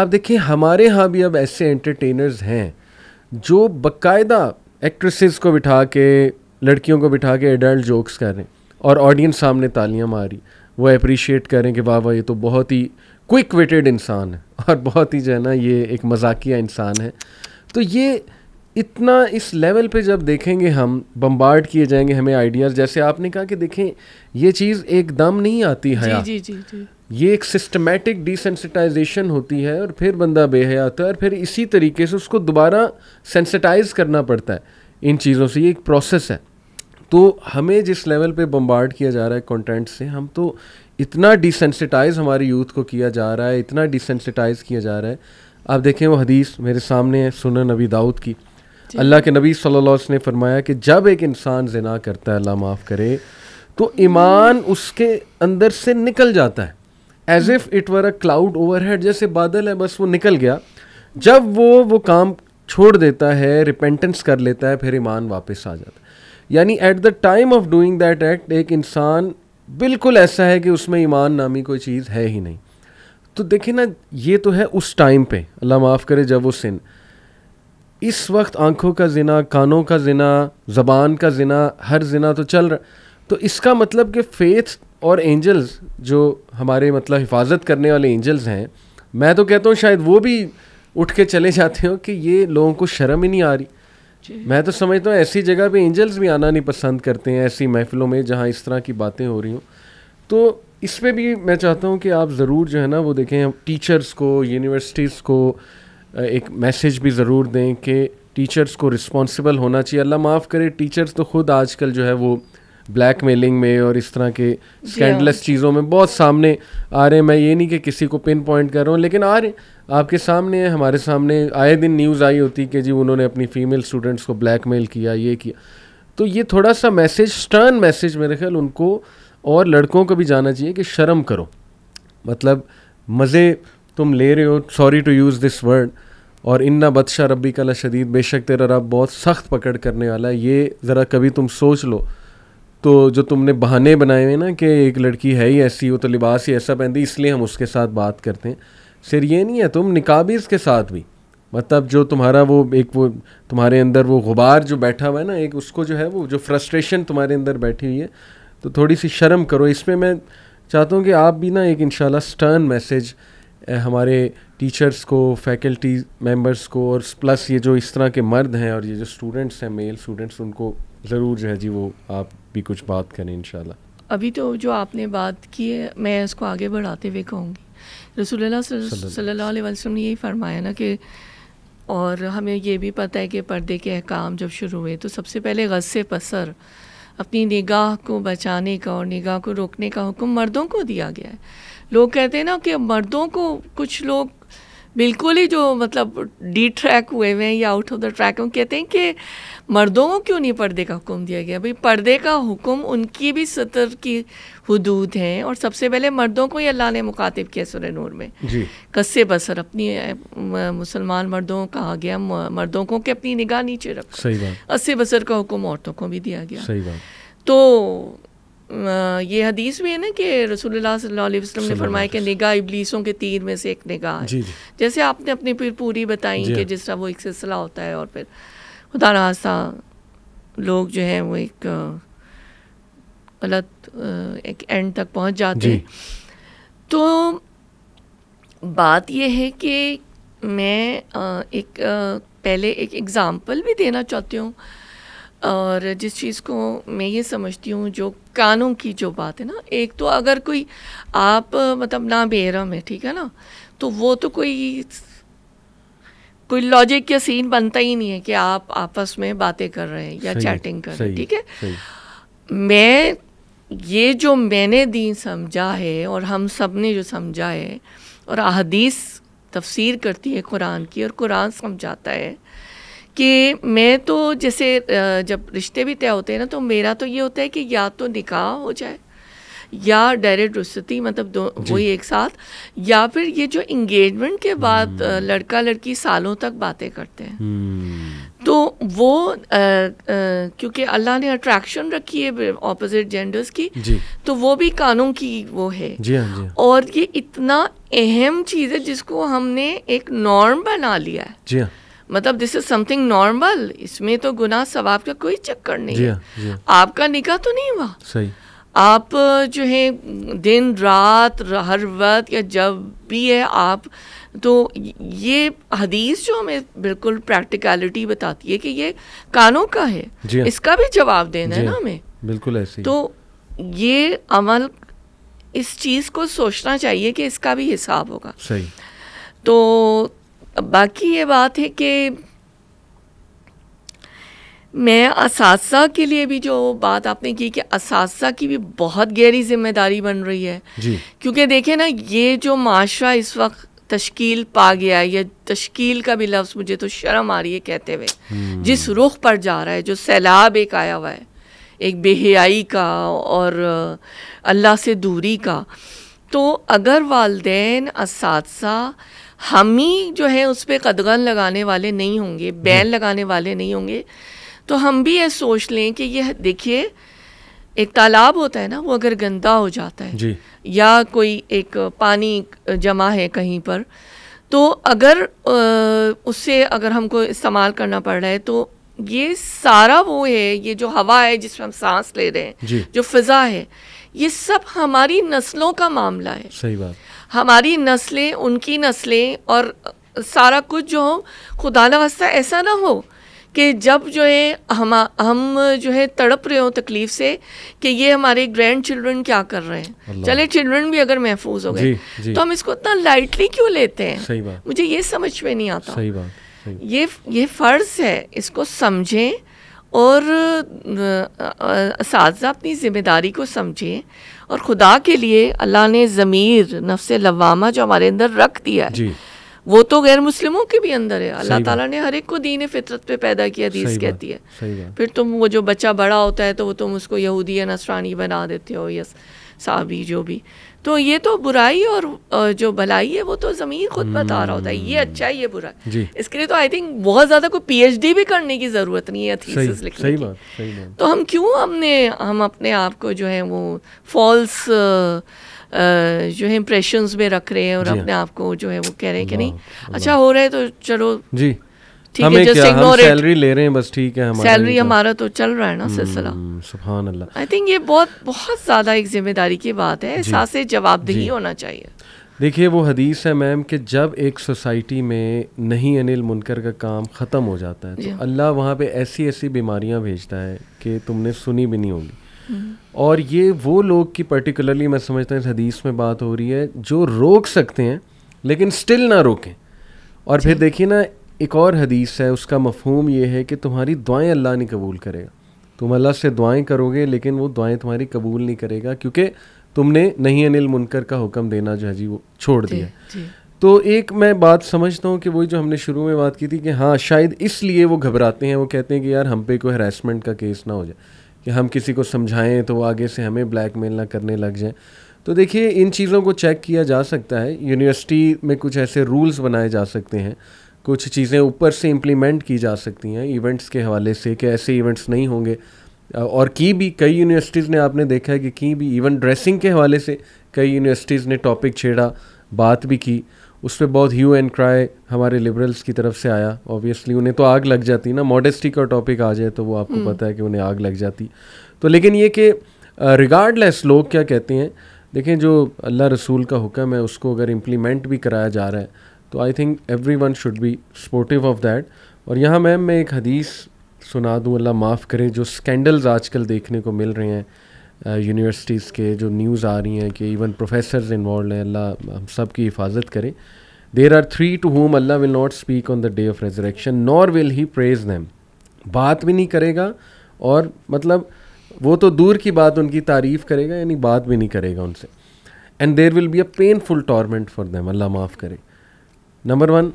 आप देखिए हमारे यहाँ भी अब ऐसे एंटरटेनर्स हैं जो बकायदा एक्ट्रेसेस को बिठा के लड़कियों को बिठा के एडल्ट जोक्स करें और ऑडियंस सामने तालियां मारी वो अप्रिशिएट करें कि वाह वाह ये तो बहुत ही क्विक विटेड इंसान है और बहुत ही जो है ना ये एक मजाकिया इंसान है तो ये इतना इस लेवल पे जब देखेंगे हम बम्बार्ड किए जाएंगे हमें आइडियाज़ जैसे आपने कहा कि देखें ये चीज़ एकदम नहीं आती है जी, जी, जी, जी. ये एक सिस्टमेटिक डिसेंसिटाइजेशन होती है और फिर बंदा बेहया आता है और फिर इसी तरीके से उसको दोबारा सेंसिटाइज करना पड़ता है इन चीज़ों से ये एक प्रोसेस है तो हमें जिस लेवल पे बम्बार्ड किया जा रहा है कंटेंट से हम तो इतना डिसेंसिटाइज हमारे यूथ को किया जा रहा है इतना डिसेंसिटाइज किया जा रहा है आप देखें वो हदीस मेरे सामने है सुन नबी दाऊद की अल्लाह के नबी सल्लल्लाहु अलैहि वसल्लम ने फरमाया कि जब एक इंसान जिना करता है अल्लाह माफ़ करे तो ईमान उसके अंदर से निकल जाता है as if it were a cloud over head जैसे बादल है बस वो निकल गया जब वो वो काम छोड़ देता है रिपेंटेंस कर लेता है फिर ईमान वापस आ जाता है यानी at the time of doing that act एक इंसान बिल्कुल ऐसा है कि उसमें ईमान नामी कोई चीज़ है ही नहीं तो देखिए ना ये तो है उस टाइम पे अल्लाह माफ़ करे जब वो सिन इस वक्त आंखों का जिना कानों का जिना ज़बान का जिना हर जिना तो चल रहा तो इसका मतलब कि फेथ और एंजल्स जो हमारे मतलब हिफाजत करने वाले एंजल्स हैं मैं तो कहता हूँ शायद वो भी उठ के चले जाते हो कि ये लोगों को शर्म ही नहीं आ रही मैं तो समझता हूँ ऐसी जगह पे एंजल्स भी आना नहीं पसंद करते हैं ऐसी महफिलों में जहाँ इस तरह की बातें हो रही हों तो इस पर भी मैं चाहता हूँ कि आप ज़रूर जो है ना वो देखें टीचर्स को यूनिवर्सिटीज़ को एक मैसेज भी ज़रूर दें कि टीचर्स को रिस्पॉन्सिबल होना चाहिए अल्लाह माफ़ करे टीचर्स तो ख़ुद आजकल जो है वो ब्लैक मेलिंग में और इस तरह के स्कैंडलेस चीज़ों में बहुत सामने आ रहे हैं मैं ये नहीं कि किसी को पिन पॉइंट कर रहा हूँ लेकिन आ रहे आपके सामने हमारे सामने आए दिन न्यूज़ आई होती कि जी उन्होंने अपनी फ़ीमेल स्टूडेंट्स को ब्लैक मेल किया ये किया तो ये थोड़ा सा मैसेज स्टर्न मैसेज मेरे ख्याल उनको और लड़कों को भी जाना चाहिए कि शर्म करो मतलब मज़े तुम ले रहे हो sorry to use this word और इन्ना बदशा रबी कला शदीद बेशक तेरा रब बहुत सख्त पकड़ करने वाला है ये ज़रा कभी तुम सोच लो तो जो तुमने बहाने बनाए हुए ना कि एक लड़की है ही ऐसी वो तो लिबास ही ऐसा पहनती इसलिए हम उसके साथ बात करते हैं सिर ये नहीं है तुम निकाबी इसके साथ भी मतलब जो तुम्हारा वो एक वो तुम्हारे अंदर वो गुबार जो बैठा हुआ है ना एक उसको जो है वो जो फ्रस्ट्रेशन तुम्हारे अंदर बैठी हुई है तो थोड़ी सी शर्म करो इसमें मैं चाहता हूँ कि आप भी ना एक इन स्टर्न मैसेज हमारे टीचर्स को फैकल्टी मेंबर्स को और प्लस ये जो इस तरह के मर्द हैं और ये जो स्टूडेंट्स हैं मेल स्टूडेंट्स उनको ज़रूर जो है जी वो आप भी कुछ बात करें इन अभी तो जो आपने बात की है मैं इसको आगे बढ़ाते हुए कहूँगी रसोल्ला सल्लल्लाहु ने यही फरमाया ना कि और हमें ये भी पता है कि पर्दे के अहकाम जब शुरू हुए तो सबसे पहले गस्से पसर अपनी निगाह को बचाने का और निगाह को रोकने का हुक्म मर्दों को दिया गया है लोग कहते हैं ना कि मर्दों को कुछ लोग बिल्कुल ही जो मतलब डी ट्रैक हुए हुए हैं या आउट ऑफ द ट्रैक हैं कहते हैं कि मर्दों को क्यों नहीं पर्दे का हुक्म दिया गया भाई पर्दे का हुक्म उनकी भी सतर की हदूद है और सबसे पहले मर्दों को ही अल्लाह ने मुखातिब किया सुर नूर में कस्से बसर अपनी मुसलमान मर्दों को कहा गया मर्दों को कि अपनी निगाह नीचे रख अस्से बसर का हुक्म औरतों को भी दिया गया तो ये हदीस भी है ना कि रसूलुल्लाह सल्लल्लाहु अलैहि वसल्लम ने फरमाया कि निगाह इबलीसों के तीर में से एक निगाह है जैसे आपने अपनी फिर पूरी बताई कि हाँ। जिस तरह वो एक सिलसिला होता है और फिर खुदा रास्ता लोग जो है वो एक गलत एक एंड तक पहुंच जाते हैं तो बात यह है कि मैं एक पहले एक एग्ज़ाम्पल भी देना चाहती हूँ और जिस चीज़ को मैं ये समझती हूँ जो कानों की जो बात है ना एक तो अगर कोई आप मतलब ना बेरम है ठीक है ना तो वो तो कोई कोई लॉजिक या सीन बनता ही नहीं है कि आप आपस में बातें कर रहे हैं या चैटिंग कर रहे हैं ठीक है मैं ये जो मैंने दीन समझा है और हम सब ने जो समझा है और अहदीस तफसीर करती है कुरान की और कुरान समझाता है कि मैं तो जैसे जब रिश्ते भी तय होते हैं ना तो मेरा तो ये होता है कि या तो निकाह हो जाए या डायरेक्ट रुस्ती मतलब दो वही एक साथ या फिर ये जो इंगेजमेंट के बाद हम्म। लड़का लड़की सालों तक बातें करते हैं हम्म। तो वो क्योंकि अल्लाह ने अट्रैक्शन रखी है ऑपोजिट जेंडर्स की तो वो भी कानों की वो है जी हाँ, जी हाँ। और ये इतना अहम चीज़ है जिसको हमने एक नॉर्म बना लिया है जी हाँ। मतलब दिस इज समथिंग नॉर्मल इसमें तो गुना सवाब का कोई चक्कर नहीं है हाँ, हाँ। आपका निकाह तो नहीं हुआ सही आप जो है दिन रात हर वक्त या जब भी है आप तो ये हदीस जो हमें बिल्कुल प्रैक्टिकलिटी बताती है कि ये कानों का है हाँ। इसका भी जवाब देना है ना हाँ। हमें बिल्कुल ऐसे तो ये अमल इस चीज़ को सोचना चाहिए कि इसका भी हिसाब होगा सही तो बाकी ये बात है कि मैं इस के लिए भी जो बात आपने की कि इस की भी बहुत गहरी जिम्मेदारी बन रही है क्योंकि देखें ना ये जो माशरा इस वक्त तश्कील पा गया है या तश्कील का भी लफ्ज़ मुझे तो शर्म आ रही है कहते हुए हम्म। जिस रुख पर जा रहा है जो सैलाब एक आया हुआ है एक बेहयाई का और अल्लाह से दूरी का तो अगर वालदे इस हम ही जो है उस पर कदगन लगाने वाले नहीं होंगे बैन लगाने वाले नहीं होंगे तो हम भी ये सोच लें कि ये देखिए एक तालाब होता है ना वो अगर गंदा हो जाता है जी। या कोई एक पानी जमा है कहीं पर तो अगर उससे अगर हमको इस्तेमाल करना पड़ रहा है तो ये सारा वो है ये जो हवा है जिसमें हम सांस ले रहे हैं जो फिज़ा है ये सब हमारी नस्लों का मामला है सही बात हमारी नस्लें उनकी नस्लें और सारा कुछ जो हो खुदा नवास्ता ऐसा ना हो कि जब जो है हम हम जो है तड़प रहे हो तकलीफ से कि ये हमारे ग्रैंड चिल्ड्रन क्या कर रहे हैं चले चिल्ड्रन भी अगर महफूज हो गए तो हम इसको इतना लाइटली क्यों लेते हैं मुझे ये समझ में नहीं आता सही बात ये ये फ़र्ज़ है इसको समझें और इस अपनी ज़िम्मेदारी को समझें और ख़ुदा के लिए अल्लाह ने ज़मीर नफ्स लवामा जो हमारे अंदर रख दिया है वो तो गैर मुस्लिमों के भी अंदर है अल्लाह ताला ने हर एक को दीन फितरत पे पैदा किया दीस कहती है फिर तुम वो जो बच्चा बड़ा होता है तो वो तुम उसको यहूदी या नसरानी बना देते हो या साबी जो भी तो ये तो बुराई और जो भलाई है वो तो ज़मीन खुद बता रहा होता है ये हम्म। अच्छा है ये बुरा है इसके लिए तो आई थिंक बहुत ज़्यादा कोई पीएचडी भी करने की ज़रूरत नहीं है थीसिस लिखने सही की बात, सही बात। तो हम क्यों हमने हम अपने आप को जो है वो फॉल्स जो है इम्प्रेशन में रख रहे हैं और अपने आप को जो है वो कह रहे हैं कि नहीं अच्छा हो रहा है तो चलो जी ठीक है जस्ट इग्नोर सैलरी ले रहे हैं बस ठीक है हमारा सैलरी तो। हमारा तो चल रहा है ना हम्म, सिलसिला सुभान अल्लाह आई थिंक ये बहुत बहुत ज़्यादा एक जिम्मेदारी की बात है एहसास जवाबदेही होना चाहिए देखिए वो हदीस है मैम कि जब एक सोसाइटी में नहीं अनिल मुनकर का काम ख़त्म हो जाता है तो अल्लाह वहाँ पे ऐसी ऐसी बीमारियाँ भेजता है कि तुमने सुनी भी नहीं होगी हम्म। और ये वो लोग की पर्टिकुलरली मैं समझता हूँ इस हदीस में बात हो रही है जो रोक सकते हैं लेकिन स्टिल ना रोकें और फिर देखिए ना एक और हदीस है उसका मफहम ये है कि तुम्हारी दुआएं अल्लाह नहीं कबूल करेगा तुम अल्लाह से दुआएं करोगे लेकिन वो दुआएं तुम्हारी कबूल नहीं करेगा क्योंकि तुमने नहीं अनिल मुनकर का हुक्म देना जो है जी वो छोड़ दिया तो एक मैं बात समझता हूँ कि वही जो हमने शुरू में बात की थी कि हाँ शायद इसलिए वो घबराते हैं वो कहते हैं कि यार हम पे कोई हरासमेंट का केस ना हो जाए कि हम किसी को समझाएं तो आगे से हमें ब्लैकमेल ना करने लग जाए तो देखिए इन चीज़ों को चेक किया जा सकता है यूनिवर्सिटी में कुछ ऐसे रूल्स बनाए जा सकते हैं कुछ चीज़ें ऊपर से इम्प्लीमेंट की जा सकती हैं इवेंट्स के हवाले से कि ऐसे इवेंट्स नहीं होंगे और की भी कई यूनिवर्सिटीज़ ने आपने देखा है कि की भी इवन ड्रेसिंग के हवाले से कई यूनिवर्सिटीज़ ने टॉपिक छेड़ा बात भी की उस पर बहुत ह्यू एंड क्राई हमारे लिबरल्स की तरफ से आया ऑब्वियसली उन्हें तो आग लग जाती ना मॉडेस्टी का टॉपिक आ जाए तो वो आपको हम्म। पता है कि उन्हें आग लग जाती तो लेकिन ये कि रिगार्डलेस लोग क्या कहते हैं देखें जो अल्लाह रसूल का हुक्म है उसको अगर इम्प्लीमेंट भी कराया जा रहा है तो I think everyone should be supportive of that और यहाँ मैम मैं एक हदीस सुना दूँ अल्लाह माफ़ करें जो स्कैंडल्स आजकल देखने को मिल रहे हैं यूनिवर्सिटीज़ के जो न्यूज़ आ रही हैं कि इवन प्रोफेसर इन्वॉल्व हैं अल्लाह हम सब की हिफाजत करें there are three to whom Allah will not speak on the day of resurrection nor will he praise them बात भी नहीं करेगा और मतलब वो तो दूर की बात उनकी तारीफ़ करेगा यानी बात भी नहीं करेगा उनसे and there will be a painful torment for them अल्लाह माफ़ करे number one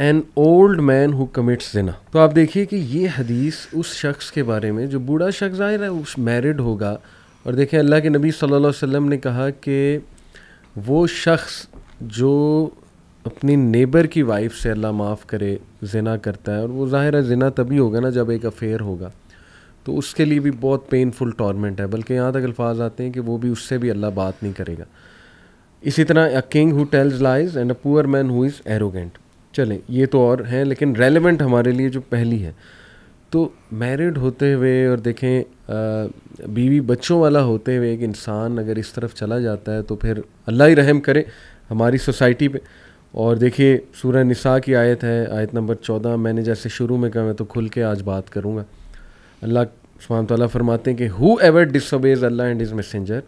an old man who commits जिना तो आप देखिए कि ये हदीस उस शख्स के बारे में जो बूढ़ा शख्स ज़ाहिर है उस मैरिड होगा और देखें अल्लाह के नबी सल्लल्लाहु अलैहि वसल्लम ने कहा कि वो शख्स जो अपनी नेबर की वाइफ से अल्लाह माफ़ करे जिना करता है और वो ज़ाहिर है जिना तभी होगा ना जब एक अफ़ेयर होगा तो उसके लिए भी बहुत पेनफुल टॉर्मेंट है बल्कि यहाँ तक अल्फाज आते हैं कि वो भी उससे भी अल्लाह बात नहीं करेगा इसी तरह a king who tells lies and a poor man who is arrogant चलें ये तो और हैं लेकिन रेलिवेंट हमारे लिए जो पहली है तो मैरिड होते हुए और देखें आ, बीवी बच्चों वाला होते हुए एक इंसान अगर इस तरफ चला जाता है तो फिर अल्लाह ही रहम करे हमारी सोसाइटी पे और देखिए सूर्य निसा की आयत है आयत नंबर चौदह मैंने जैसे शुरू में कहा मैं तो खुल के आज बात करूँगा अल्लाह सुबहान तला फरमाते हैं कि whoever disobeys Allah and his messenger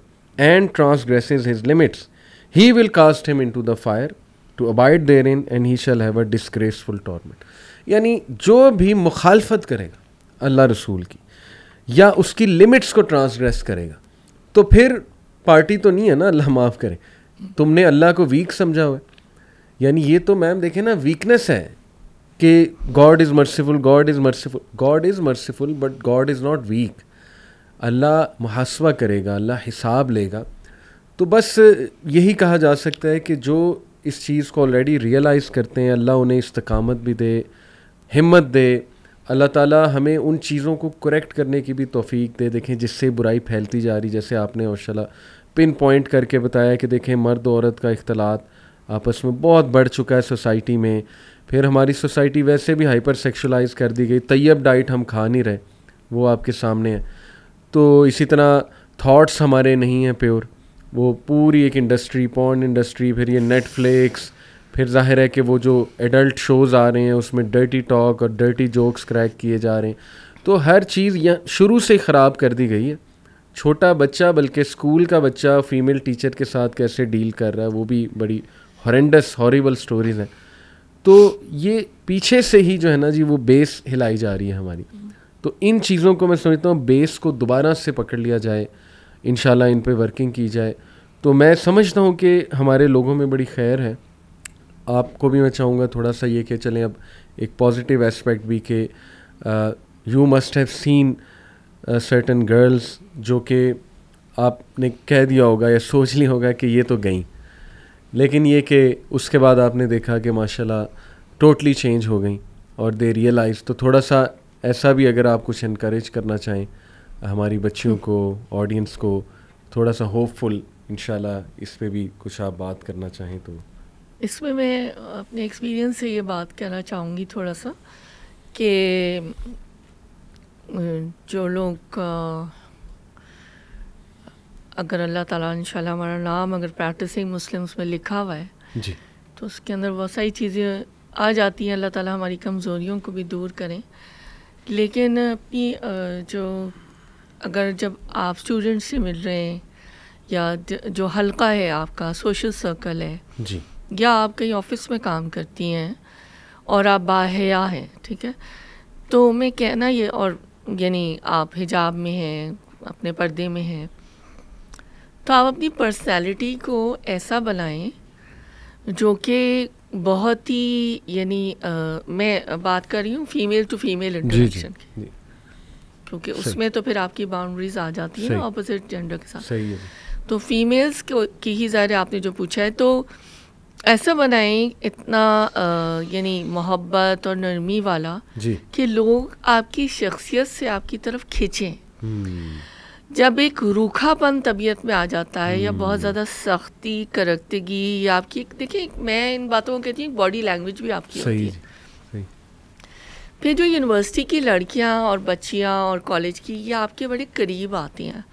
and transgresses his limits he will cast him into the fire to abide therein and he shall have a disgraceful torment यानी जो भी मुखालफत करेगा अल्लाह रसूल की या उसकी लिमिट्स को ट्रांसग्रेस करेगा तो फिर पार्टी तो नहीं है ना अल्लाह माफ़ करे तुमने अल्लाह को वीक समझा हुआ यानी ये तो मैम देखे ना वीकनेस है कि God is merciful God is merciful God is merciful but God is not weak अल्लाह मुहासवा करेगा अल्लाह हिसाब लेगा तो बस यही कहा जा सकता है कि जो इस चीज़ को ऑलरेडी रियलाइज़ करते हैं अल्लाह उन्हें इस्तकामत भी दे हिम्मत दे अल्लाह ताला हमें उन चीज़ों को करेक्ट करने की भी तोफ़ी दे देखें जिससे बुराई फैलती जा रही जैसे आपने ओशला पिन पॉइंट करके बताया कि देखें मर्द औरत का इख्तलात आपस में बहुत बढ़ चुका है सोसाइटी में फिर हमारी सोसाइटी वैसे भी हाइपर सेक्शुलाइज कर दी गई तैयब डाइट हम खा नहीं रहे वो आपके सामने है तो इसी तरह थाट्स हमारे नहीं हैं प्योर वो पूरी एक इंडस्ट्री पॉन इंडस्ट्री फिर ये नेटफ्लिक्स फिर जाहिर है कि वो जो एडल्ट शोज़ आ रहे हैं उसमें डर्टी टॉक और डर्टी जोक्स क्रैक किए जा रहे हैं तो हर चीज़ यहाँ शुरू से ख़राब कर दी गई है छोटा बच्चा बल्कि स्कूल का बच्चा फ़ीमेल टीचर के साथ कैसे डील कर रहा है वो भी बड़ी हॉरेंडस हॉरीबल स्टोरीज़ हैं तो ये पीछे से ही जो है ना जी वो बेस हिलाई जा रही है हमारी तो इन चीज़ों को मैं समझता हूँ बेस को दोबारा से पकड़ लिया जाए इन इन पर वर्किंग की जाए तो मैं समझता हूँ कि हमारे लोगों में बड़ी खैर है आपको भी मैं चाहूँगा थोड़ा सा ये कि चलें अब एक पॉजिटिव एस्पेक्ट भी कि you must have seen certain girls जो कि आपने कह दिया होगा या सोच लिया होगा कि ये तो गई लेकिन ये कि उसके बाद आपने देखा कि माशाल्लाह टोटली चेंज हो गई और दे रियलाइज तो थोड़ा सा ऐसा भी अगर आप कुछ इनक्रेज करना चाहें हमारी बच्चियों को ऑडियंस को थोड़ा सा होपफुल इन इस पर भी कुछ आप बात करना चाहें तो इसमें मैं अपने एक्सपीरियंस से ये बात कहना चाहूँगी थोड़ा सा कि जो लोग अगर अल्लाह ताला इंशाल्लाह हमारा नाम अगर प्रैक्टिसिंग मुस्लिम्स में लिखा हुआ है जी तो उसके अंदर बहुत सारी चीज़ें आ जाती हैं अल्लाह ताला हमारी कमज़ोरियों को भी दूर करें लेकिन अपनी जो अगर जब आप स्टूडेंट से मिल रहे हैं या जो हल्का है आपका सोशल सर्कल है जी या आप कहीं ऑफिस में काम करती हैं और आप बाहया हैं ठीक है तो मैं कहना ये और यानी आप हिजाब में हैं अपने पर्दे में हैं तो आप अपनी पर्सनैलिटी को ऐसा बनाएं जो कि बहुत ही यानी मैं बात कर रही हूँ फीमेल टू फीमेल इंटरेक्शन की क्योंकि उसमें तो फिर आपकी बाउंड्रीज आ जाती है ना ऑपोजिट जेंडर के साथ सही है तो फीमेल्स की ही ज़ाहिर आपने जो पूछा है तो ऐसा बनाएं इतना यानी मोहब्बत और नरमी वाला जी कि लोग आपकी शख्सियत से आपकी तरफ खींचें हम्म। जब एक रूखापन तबीयत में आ जाता है या बहुत हम्म। ज़्यादा सख्ती करकतगी या आपकी देखिए मैं इन बातों को कहती हूँ बॉडी लैंग्वेज भी आपकी सही होती है कि जो यूनिवर्सिटी की लड़कियां और बच्चियां और कॉलेज की ये आपके बड़े करीब आती हैं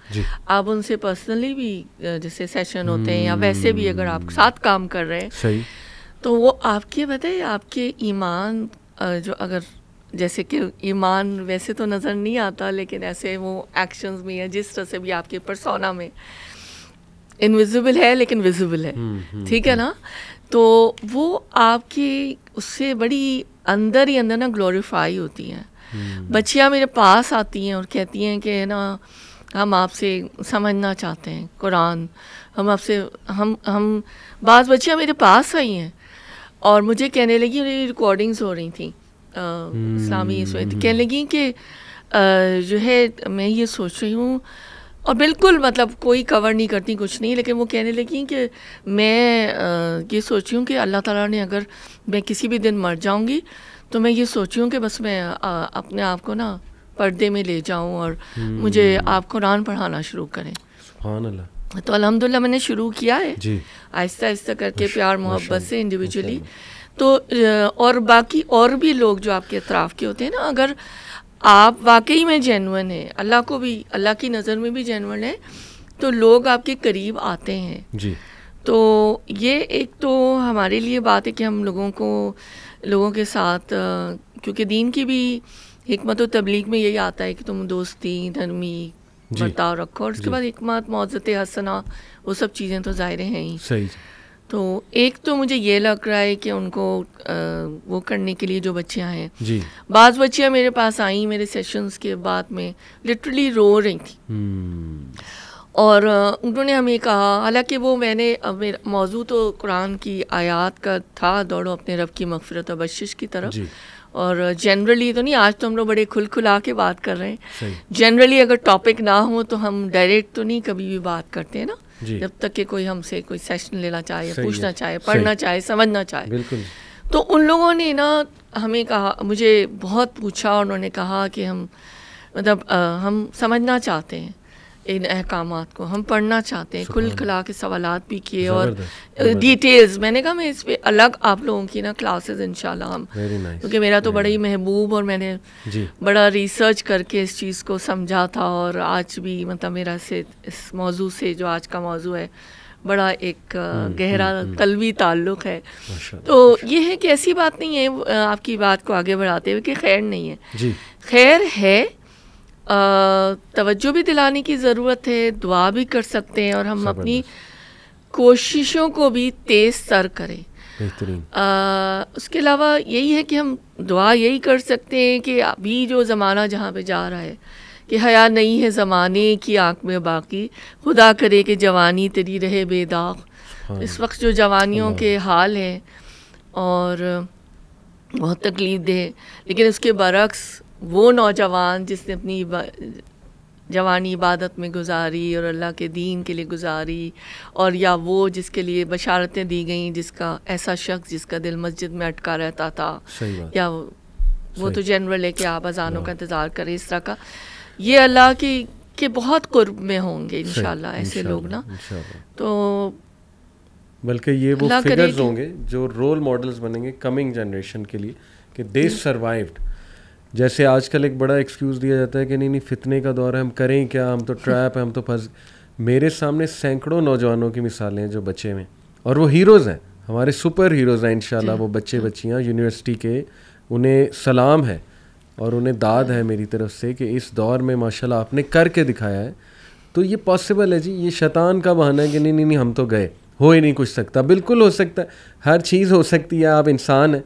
आप उनसे पर्सनली भी जैसे सेशन होते हैं या वैसे भी अगर आप हम्म। साथ काम कर रहे हैं तो वो आपके बताए आपके ईमान जो अगर जैसे कि ईमान वैसे तो नज़र नहीं आता लेकिन ऐसे वो एक्शंस में या जिस तरह से भी आपके परसोना में इनविजिबल है लेकिन विजिबल है हम्म, हम्म, ठीक है ना तो वो आपके उससे बड़ी अंदर ही अंदर ना ग्लोरीफाई होती हैं hmm. हम्म। बच्चियाँ मेरे पास आती हैं और कहती हैं कि है ना हम आपसे समझना चाहते हैं कुरान हम आपसे हम हम बाज़ बच्चियाँ मेरे पास आई हैं और मुझे कहने लगी मेरी रिकॉर्डिंग्स हो रही थी इस्लामी hmm. कहने लगी कि जो है मैं ये सोच रही हूँ और बिल्कुल मतलब कोई कवर नहीं करती कुछ नहीं लेकिन वो कहने लगी कि मैं ये ये सोची हूँ कि अल्लाह ताला ने अगर मैं किसी भी दिन मर जाऊँगी तो मैं ये सोची हूँ कि बस मैं आ, अपने आप को ना पर्दे में ले जाऊँ और मुझे हम्म। आप कुरान पढ़ाना शुरू करें तो अलहमदिल्ला मैंने शुरू किया है आहिस्ता आहिस्ता करके प्यार मोहब्बत से इंडिविजुअली तो और बाकी और भी लोग जो आपके अतराफ़ के होते हैं ना अगर आप वाकई में जेनवन है अल्लाह को भी अल्लाह की नज़र में भी जेनवन है तो लोग आपके करीब आते हैं जी तो ये एक तो हमारे लिए बात है कि हम लोगों को लोगों के साथ क्योंकि दीन की भी हमत व तबलीग में यही आता है कि तुम दोस्ती धर्मी बर्ताव रखो और उसके बाद हमत मौजत हसना वो सब चीज़ें तो ज़ाहिर हैं ही सही तो एक तो मुझे ये लग रहा है कि उनको आ, वो करने के लिए जो बच्चियां हैं जी बाज़ बच्चियां मेरे पास आई मेरे सेशंस के बाद में लिटरली रो रही थी हम्म। और उन्होंने हमें कहा हालांकि वो मैंने मौजूद मौजू तो कुरान की आयात का था दौड़ो अपने रब की मफफरत और बशिश की तरफ और जनरली तो नहीं आज तो हम लोग बड़े खुल खुला के बात कर रहे हैं जनरली अगर टॉपिक ना हो तो हम डायरेक्ट तो नहीं कभी भी बात करते हैं ना जब तक कि कोई हमसे कोई सेशन लेना चाहे पूछना चाहे पढ़ना चाहे समझना चाहे बिल्कुल तो उन लोगों ने ना हमें कहा मुझे बहुत पूछा उन्होंने कहा कि हम मतलब आ, हम समझना चाहते हैं इन अहकाम को हम पढ़ना चाहते हैं खुल खुला के सवाल भी किए और डिटेल्स मैंने कहा मैं इस पर अलग आप लोगों की ना क्लासेस इन हम क्योंकि मेरा तो बड़ा ही महबूब और मैंने बड़ा रिसर्च करके इस चीज़ को समझा था और आज भी मतलब मेरा से इस मौजू से जो आज का मौजू है बड़ा एक हम्म, हम्म, गहरा हम्म। तलवी ताल्लुक है तो ये है कि ऐसी बात नहीं है आपकी बात को आगे बढ़ाते हुए कि खैर नहीं है खैर है तवज्जो भी दिलाने की ज़रूरत है दुआ भी कर सकते हैं और हम अपनी कोशिशों को भी तेज़ सर करें आ, उसके अलावा यही है कि हम दुआ यही कर सकते हैं कि अभी जो ज़माना जहाँ पे जा रहा है कि हया नहीं है ज़माने की आँख में बाकी खुदा करे कि जवानी तेरी रहे बेदाग इस वक्त जो जवानियों के हाल हैं और बहुत तकलीफ दे लेकिन उसके बरक्स वो नौजवान जिसने अपनी जवानी इबादत में गुजारी और अल्लाह के दीन के लिए गुजारी और या वो जिसके लिए बशारतें दी गई जिसका ऐसा शख्स जिसका दिल मस्जिद में अटका रहता था या वो तो जनरल है कि आप अजानों का हाँ। इंतज़ार करें इस तरह का ये अल्लाह की के बहुत कुर्ब में होंगे इन ऐसे लोग ना तो बल्कि ये वो फिगर्स होंगे जो रोल मॉडल्स बनेंगे कमिंग जनरेशन के लिए कि दे सर्वाइव्ड जैसे आजकल एक बड़ा एक्सक्यूज़ दिया जाता है कि नहीं नहीं फितने का दौर है हम करें क्या हम तो ट्रैप है हम तो फंस मेरे सामने सैकड़ों नौजवानों की मिसालें हैं जो बच्चे में और वो हीरोज़ हैं हमारे सुपर हीरोज़ हैं इन वो बच्चे बच्चियाँ यूनिवर्सिटी के उन्हें सलाम है और उन्हें दाद है मेरी तरफ से कि इस दौर में माशाल्लाह आपने करके दिखाया है तो ये पॉसिबल है जी ये शैतान का बहाना है कि नहीं नहीं नहीं हम तो गए हो ही नहीं कुछ सकता बिल्कुल हो सकता है हर चीज़ हो सकती है आप इंसान हैं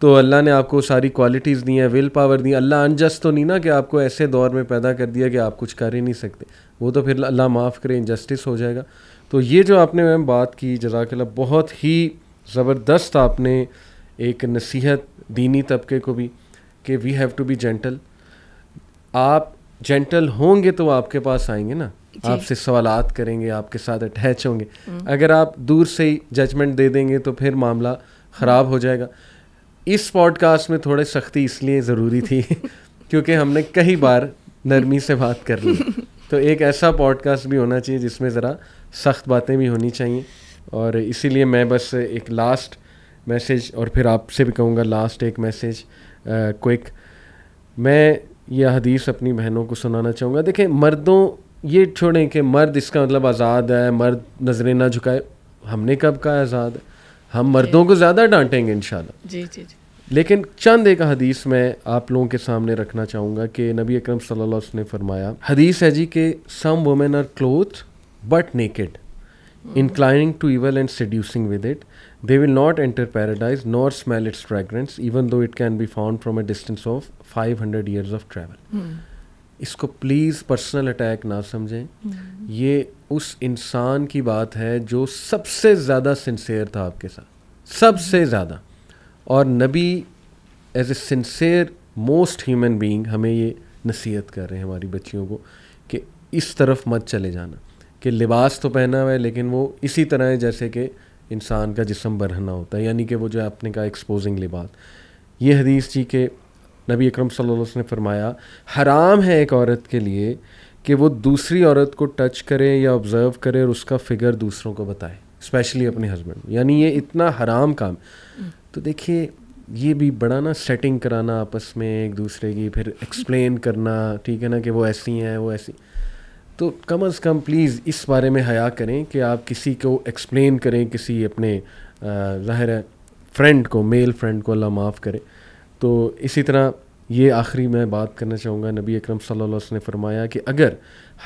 तो अल्लाह ने आपको सारी क्वालिटीज़ दी हैं विल पावर दी अल्लाह अनजस्ट तो नहीं ना कि आपको ऐसे दौर में पैदा कर दिया कि आप कुछ कर ही नहीं सकते वो तो फिर अल्लाह माफ़ करे इनजस्टिस हो जाएगा तो ये जो आपने मैम बात की जजाकल्ला बहुत ही ज़बरदस्त आपने एक नसीहत दीनी तबके को भी कि we have to be gentle आप जेंटल होंगे तो आपके पास आएंगे ना आपसे सवालात करेंगे आपके साथ अटैच होंगे हम्म। अगर आप दूर से ही जजमेंट दे देंगे तो फिर मामला ख़राब हो जाएगा इस पॉडकास्ट में थोड़ी सख्ती इसलिए ज़रूरी थी क्योंकि हमने कई बार नरमी से बात कर ली तो एक ऐसा पॉडकास्ट भी होना चाहिए जिसमें ज़रा सख्त बातें भी होनी चाहिए और इसीलिए मैं बस एक लास्ट मैसेज और फिर आपसे भी कहूँगा लास्ट एक मैसेज क्विक मैं यह हदीस अपनी बहनों को सुनाना चाहूँगा देखें मर्दों ये छोड़ें कि मर्द इसका मतलब आज़ाद है मर्द नजरें ना झुकाए हमने कब कहा आज़ाद हम मर्दों को ज़्यादा डांटेंगे इन जी जी जी लेकिन चंद एक हदीस मैं आप लोगों के सामने रखना चाहूँगा कि नबी अकरम सल्लल्लाहु अलैहि वसल्लम ने फरमाया हदीस है जी के some women are clothed but naked inclining to evil and seducing with it they will not enter paradise not smell its fragrance even though it can be found from a distance of five hundred years of travel इसको प्लीज़ पर्सनल अटैक ना समझें hmm. ये उस इंसान की बात है जो सबसे ज़्यादा सिंसेयर था आपके साथ सबसे hmm. ज़्यादा और नबी as a sincere most human being हमें ये नसीहत कर रहे हैं हमारी बच्चियों को कि इस तरफ मत चले जाना कि लिबास तो पहना हुआ है लेकिन वो इसी तरह है जैसे कि इंसान का जिसम बरहना होता है यानी कि वो जो आपने कहा एक्सपोजिंग लिबास ये हदीस जी के नबी अकरम सल्लल्लाहु अलैहि वसल्लम ने फरमाया हराम है एक औरत के लिए कि वो दूसरी औरत को टच करे या ऑब्ज़र्व करे और उसका फिगर दूसरों को बताए स्पेशली अपने हस्बैंड यानी ये इतना हराम काम तो देखिए ये भी बड़ा ना सेटिंग कराना आपस में एक दूसरे की फिर एक्सप्लेन करना ठीक है ना कि वो ऐसी हैं वो ऐसी तो कम अज़ कम प्लीज़ इस बारे में हया करें कि आप किसी को एक्सप्लेन करें किसी अपने ज़ाहिर है फ्रेंड को मेल फ्रेंड को अल्लाह माफ़ करे तो इसी तरह ये आखिरी मैं बात करना चाहूँगा नबी अकरम सल्लल्लाहु अलैहि वसल्लम ने फरमाया कि अगर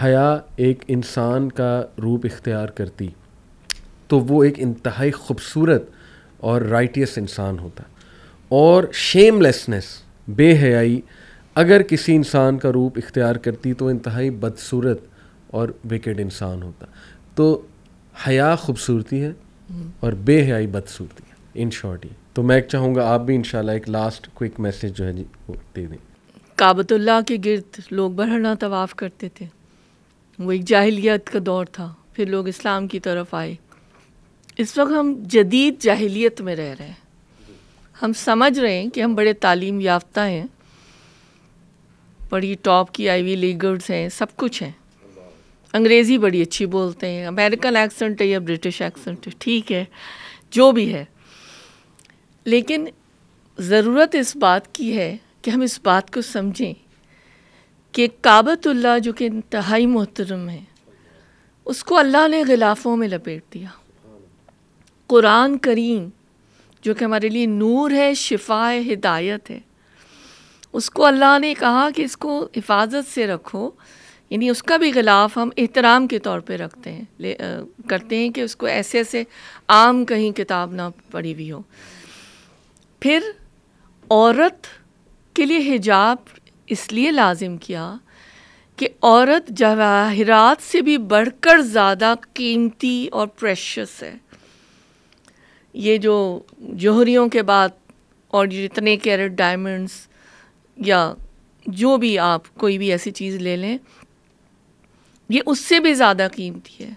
हया एक इंसान का रूप इख्तियार करती तो वो एक इंतहाई ख़ूबसूरत और राइटियस इंसान होता और शेमलेसनेस बेहयाई अगर किसी इंसान का रूप इख्तियार करती तो इंतहाई बदसूरत और विकेट इंसान होता तो हया खूबसूरती है और बेहयाई बदसूरती है इन शॉर्ट ये तो मैं चाहूँगा आप भी इंशाल्लाह एक लास्ट क्विक मैसेज जो है जी वो दे दें काबतुल्ला के गिरद लोग बढ़ना तवाफ़ करते थे वो एक जाहिलियत का दौर था फिर लोग इस्लाम की तरफ आए इस वक्त हम जदीद जाहिलियत में रह रहे हैं हम समझ रहे हैं कि हम बड़े तालीम याफ्ता हैं बड़ी टॉप की आईवी लीगर्स हैं सब कुछ हैं अंग्रेज़ी बड़ी अच्छी बोलते हैं अमेरिकन एक्सेंट है या ब्रिटिश एक्सेंट है ठीक है जो भी है लेकिन ज़रूरत इस बात की है कि हम इस बात को समझें कि काबतुल्ला जो कि इंतहाई मोहतरम है उसको अल्लाह ने गिलाफ़ों में लपेट दिया कुरान करीम जो कि हमारे लिए नूर है शिफा हिदायत है उसको अल्लाह ने कहा कि इसको हिफाजत से रखो यानी उसका भी गिलाफ हम एहतराम के तौर पे रखते हैं ले आ, करते हैं कि उसको ऐसे ऐसे आम कहीं किताब ना पढ़ी हुई हो फिर औरत के लिए हिजाब इसलिए लाजिम किया कि औरत जवाहरात से भी बढ़कर ज़्यादा कीमती और प्रेशस है ये जो जौहरीों के बाद और जितने कैरेट डायमंड्स या जो भी आप कोई भी ऐसी चीज़ ले लें ये उससे भी ज़्यादा कीमती है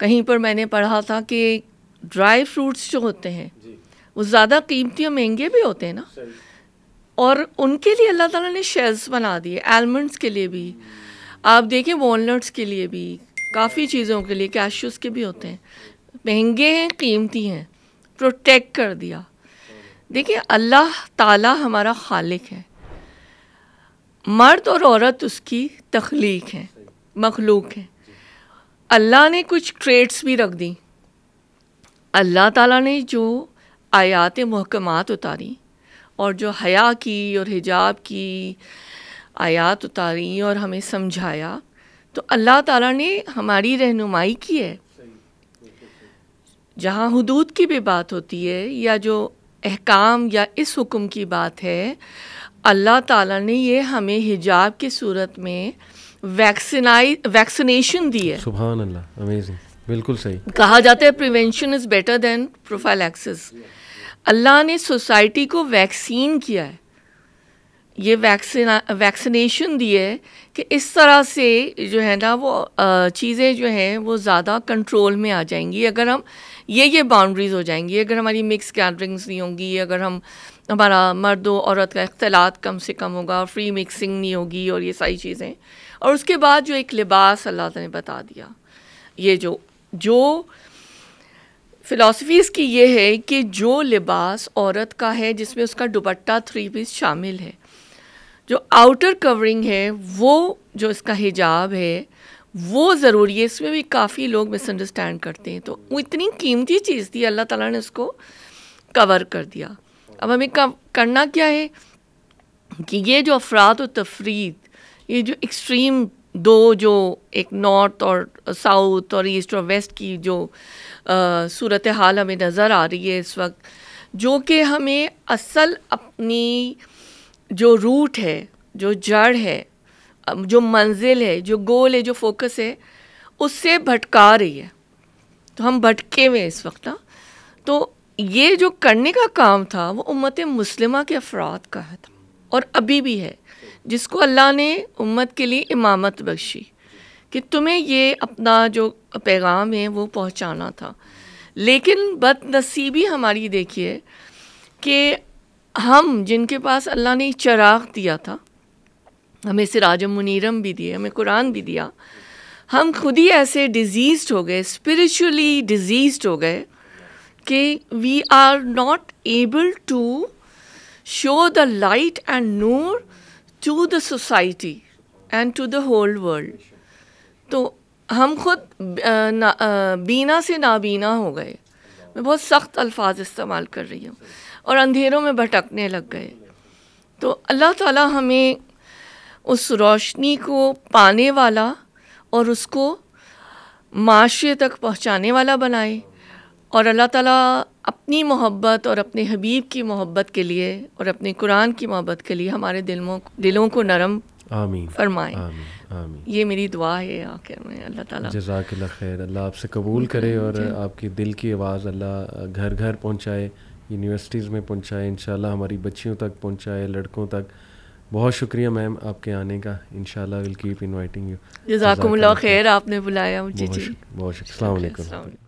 कहीं पर मैंने पढ़ा था कि ड्राई फ्रूट्स जो होते हैं वो ज़्यादा कीमती और महंगे भी होते हैं ना और उनके लिए अल्लाह ताला ने शेल्स बना दिए आलमंड्स के लिए भी आप देखें वॉलट्स के लिए भी काफ़ी चीज़ों के लिए कैशूज़ के भी होते हैं महंगे हैं कीमती हैं प्रोटेक्ट कर दिया देखिए अल्लाह ताला हमारा खालिक है मर्द और औरत उसकी तख्लीक है मखलूक है अल्लाह ने कुछ ट्रेड्स भी रख दी अल्लाह ताला ने जो आयात महकमात उतारी और जो हया की और हिजाब की आयात उतारी और हमें समझाया तो अल्लाह ताला ने हमारी रहनुमाई की है जहाँ हदूद की भी बात होती है या जो अहकाम या इस हुक्म की बात है अल्लाह ताला ने ये हमें हिजाब की सूरत में वैक्सीनाई वैक्सीनेशन दी है सुबह अल्लाह अमेजिंग बिल्कुल सही कहा जाता है prevention is better than prophylaxis अल्लाह ने सोसाइटी को वैक्सीन किया है ये वैक्सीना वैक्सीनेशन दी है कि इस तरह से जो है ना वो चीज़ें जो हैं वो ज़्यादा कंट्रोल में आ जाएंगी अगर हम ये ये बाउंड्रीज़ हो जाएंगी अगर हमारी मिक्स गैदरिंग्स नहीं होंगी अगर हम हमारा मर्द औरत का अख्तलात कम से कम होगा फ्री मिक्सिंग नहीं होगी और ये सारी चीज़ें और उसके बाद जो एक लिबास अल्लाह ने बता दिया ये जो जो फ़िलासफ़ीज़ की ये है कि जो लिबास औरत का है जिसमें उसका दुपट्टा थ्री पीस शामिल है जो आउटर कवरिंग है वो जो इसका हिजाब है वो ज़रूरी है इसमें भी काफ़ी लोग मिसअंडरस्टैंड करते हैं तो इतनी कीमती चीज़ थी अल्लाह ताला ने उसको कवर कर दिया अब हमें करना क्या है कि ये जो अफराद और तफरीद ये जो एक्सट्रीम दो जो एक नॉर्थ और साउथ और ईस्ट और वेस्ट की जो सूरत हाल हमें नज़र आ रही है इस वक्त जो कि हमें असल अपनी जो रूट है जो जड़ है जो मंजिल है जो गोल है जो फोकस है उससे भटका रही है तो हम भटके हुए इस वक्त हाँ। तो ये जो करने का काम था वो उम्मत मुस्लिमा के अफराद का था और अभी भी है जिसको अल्लाह ने उम्मत के लिए इमामत बख्शी कि तुम्हें ये अपना जो पैगाम है वो पहुंचाना था लेकिन बदनसीबी हमारी देखिए कि हम जिनके पास अल्लाह ने चराग दिया था हमें सिराज मुनीरम भी दिए हमें कुरान भी दिया हम खुद ही ऐसे डिजीज हो गए स्पिरिचुअली डिजीज हो गए कि we are not able to show the light and नूर to the society and to the whole world तो हम खुद ना, बीना से नाबीना हो गए मैं बहुत सख्त अल्फाज इस्तेमाल कर रही हूँ और अंधेरों में भटकने लग गए तो अल्लाह ताला हमें उस रोशनी को पाने वाला और उसको माशरे तक पहुंचाने वाला बनाए और अल्लाह ताला अपनी मोहब्बत और अपने हबीब की मोहब्बत के लिए और अपने कुरान की मोहब्बत के लिए हमारे दिलों दिलों को नरम आमीन फरमाए आमीन आमीन ये मेरी दुआ है आखिर में अल्लाह ताला जजाक खैर अल्लाह आपसे कबूल करे और आपके दिल की आवाज़ अल्लाह घर घर पहुँचाए यूनिवर्सिटीज़ में पहुँचाए इन हमारी बच्चियों तक पहुँचाए लड़कों तक बहुत शुक्रिया मैम आपके आने का इंशाल्लाह विल कीप इनवाइटिंग यू जजाकुमुल्लाह खैर आपने बुलाया मुझे जी बहुत शुक्रिया अस्सलाम वालेकुम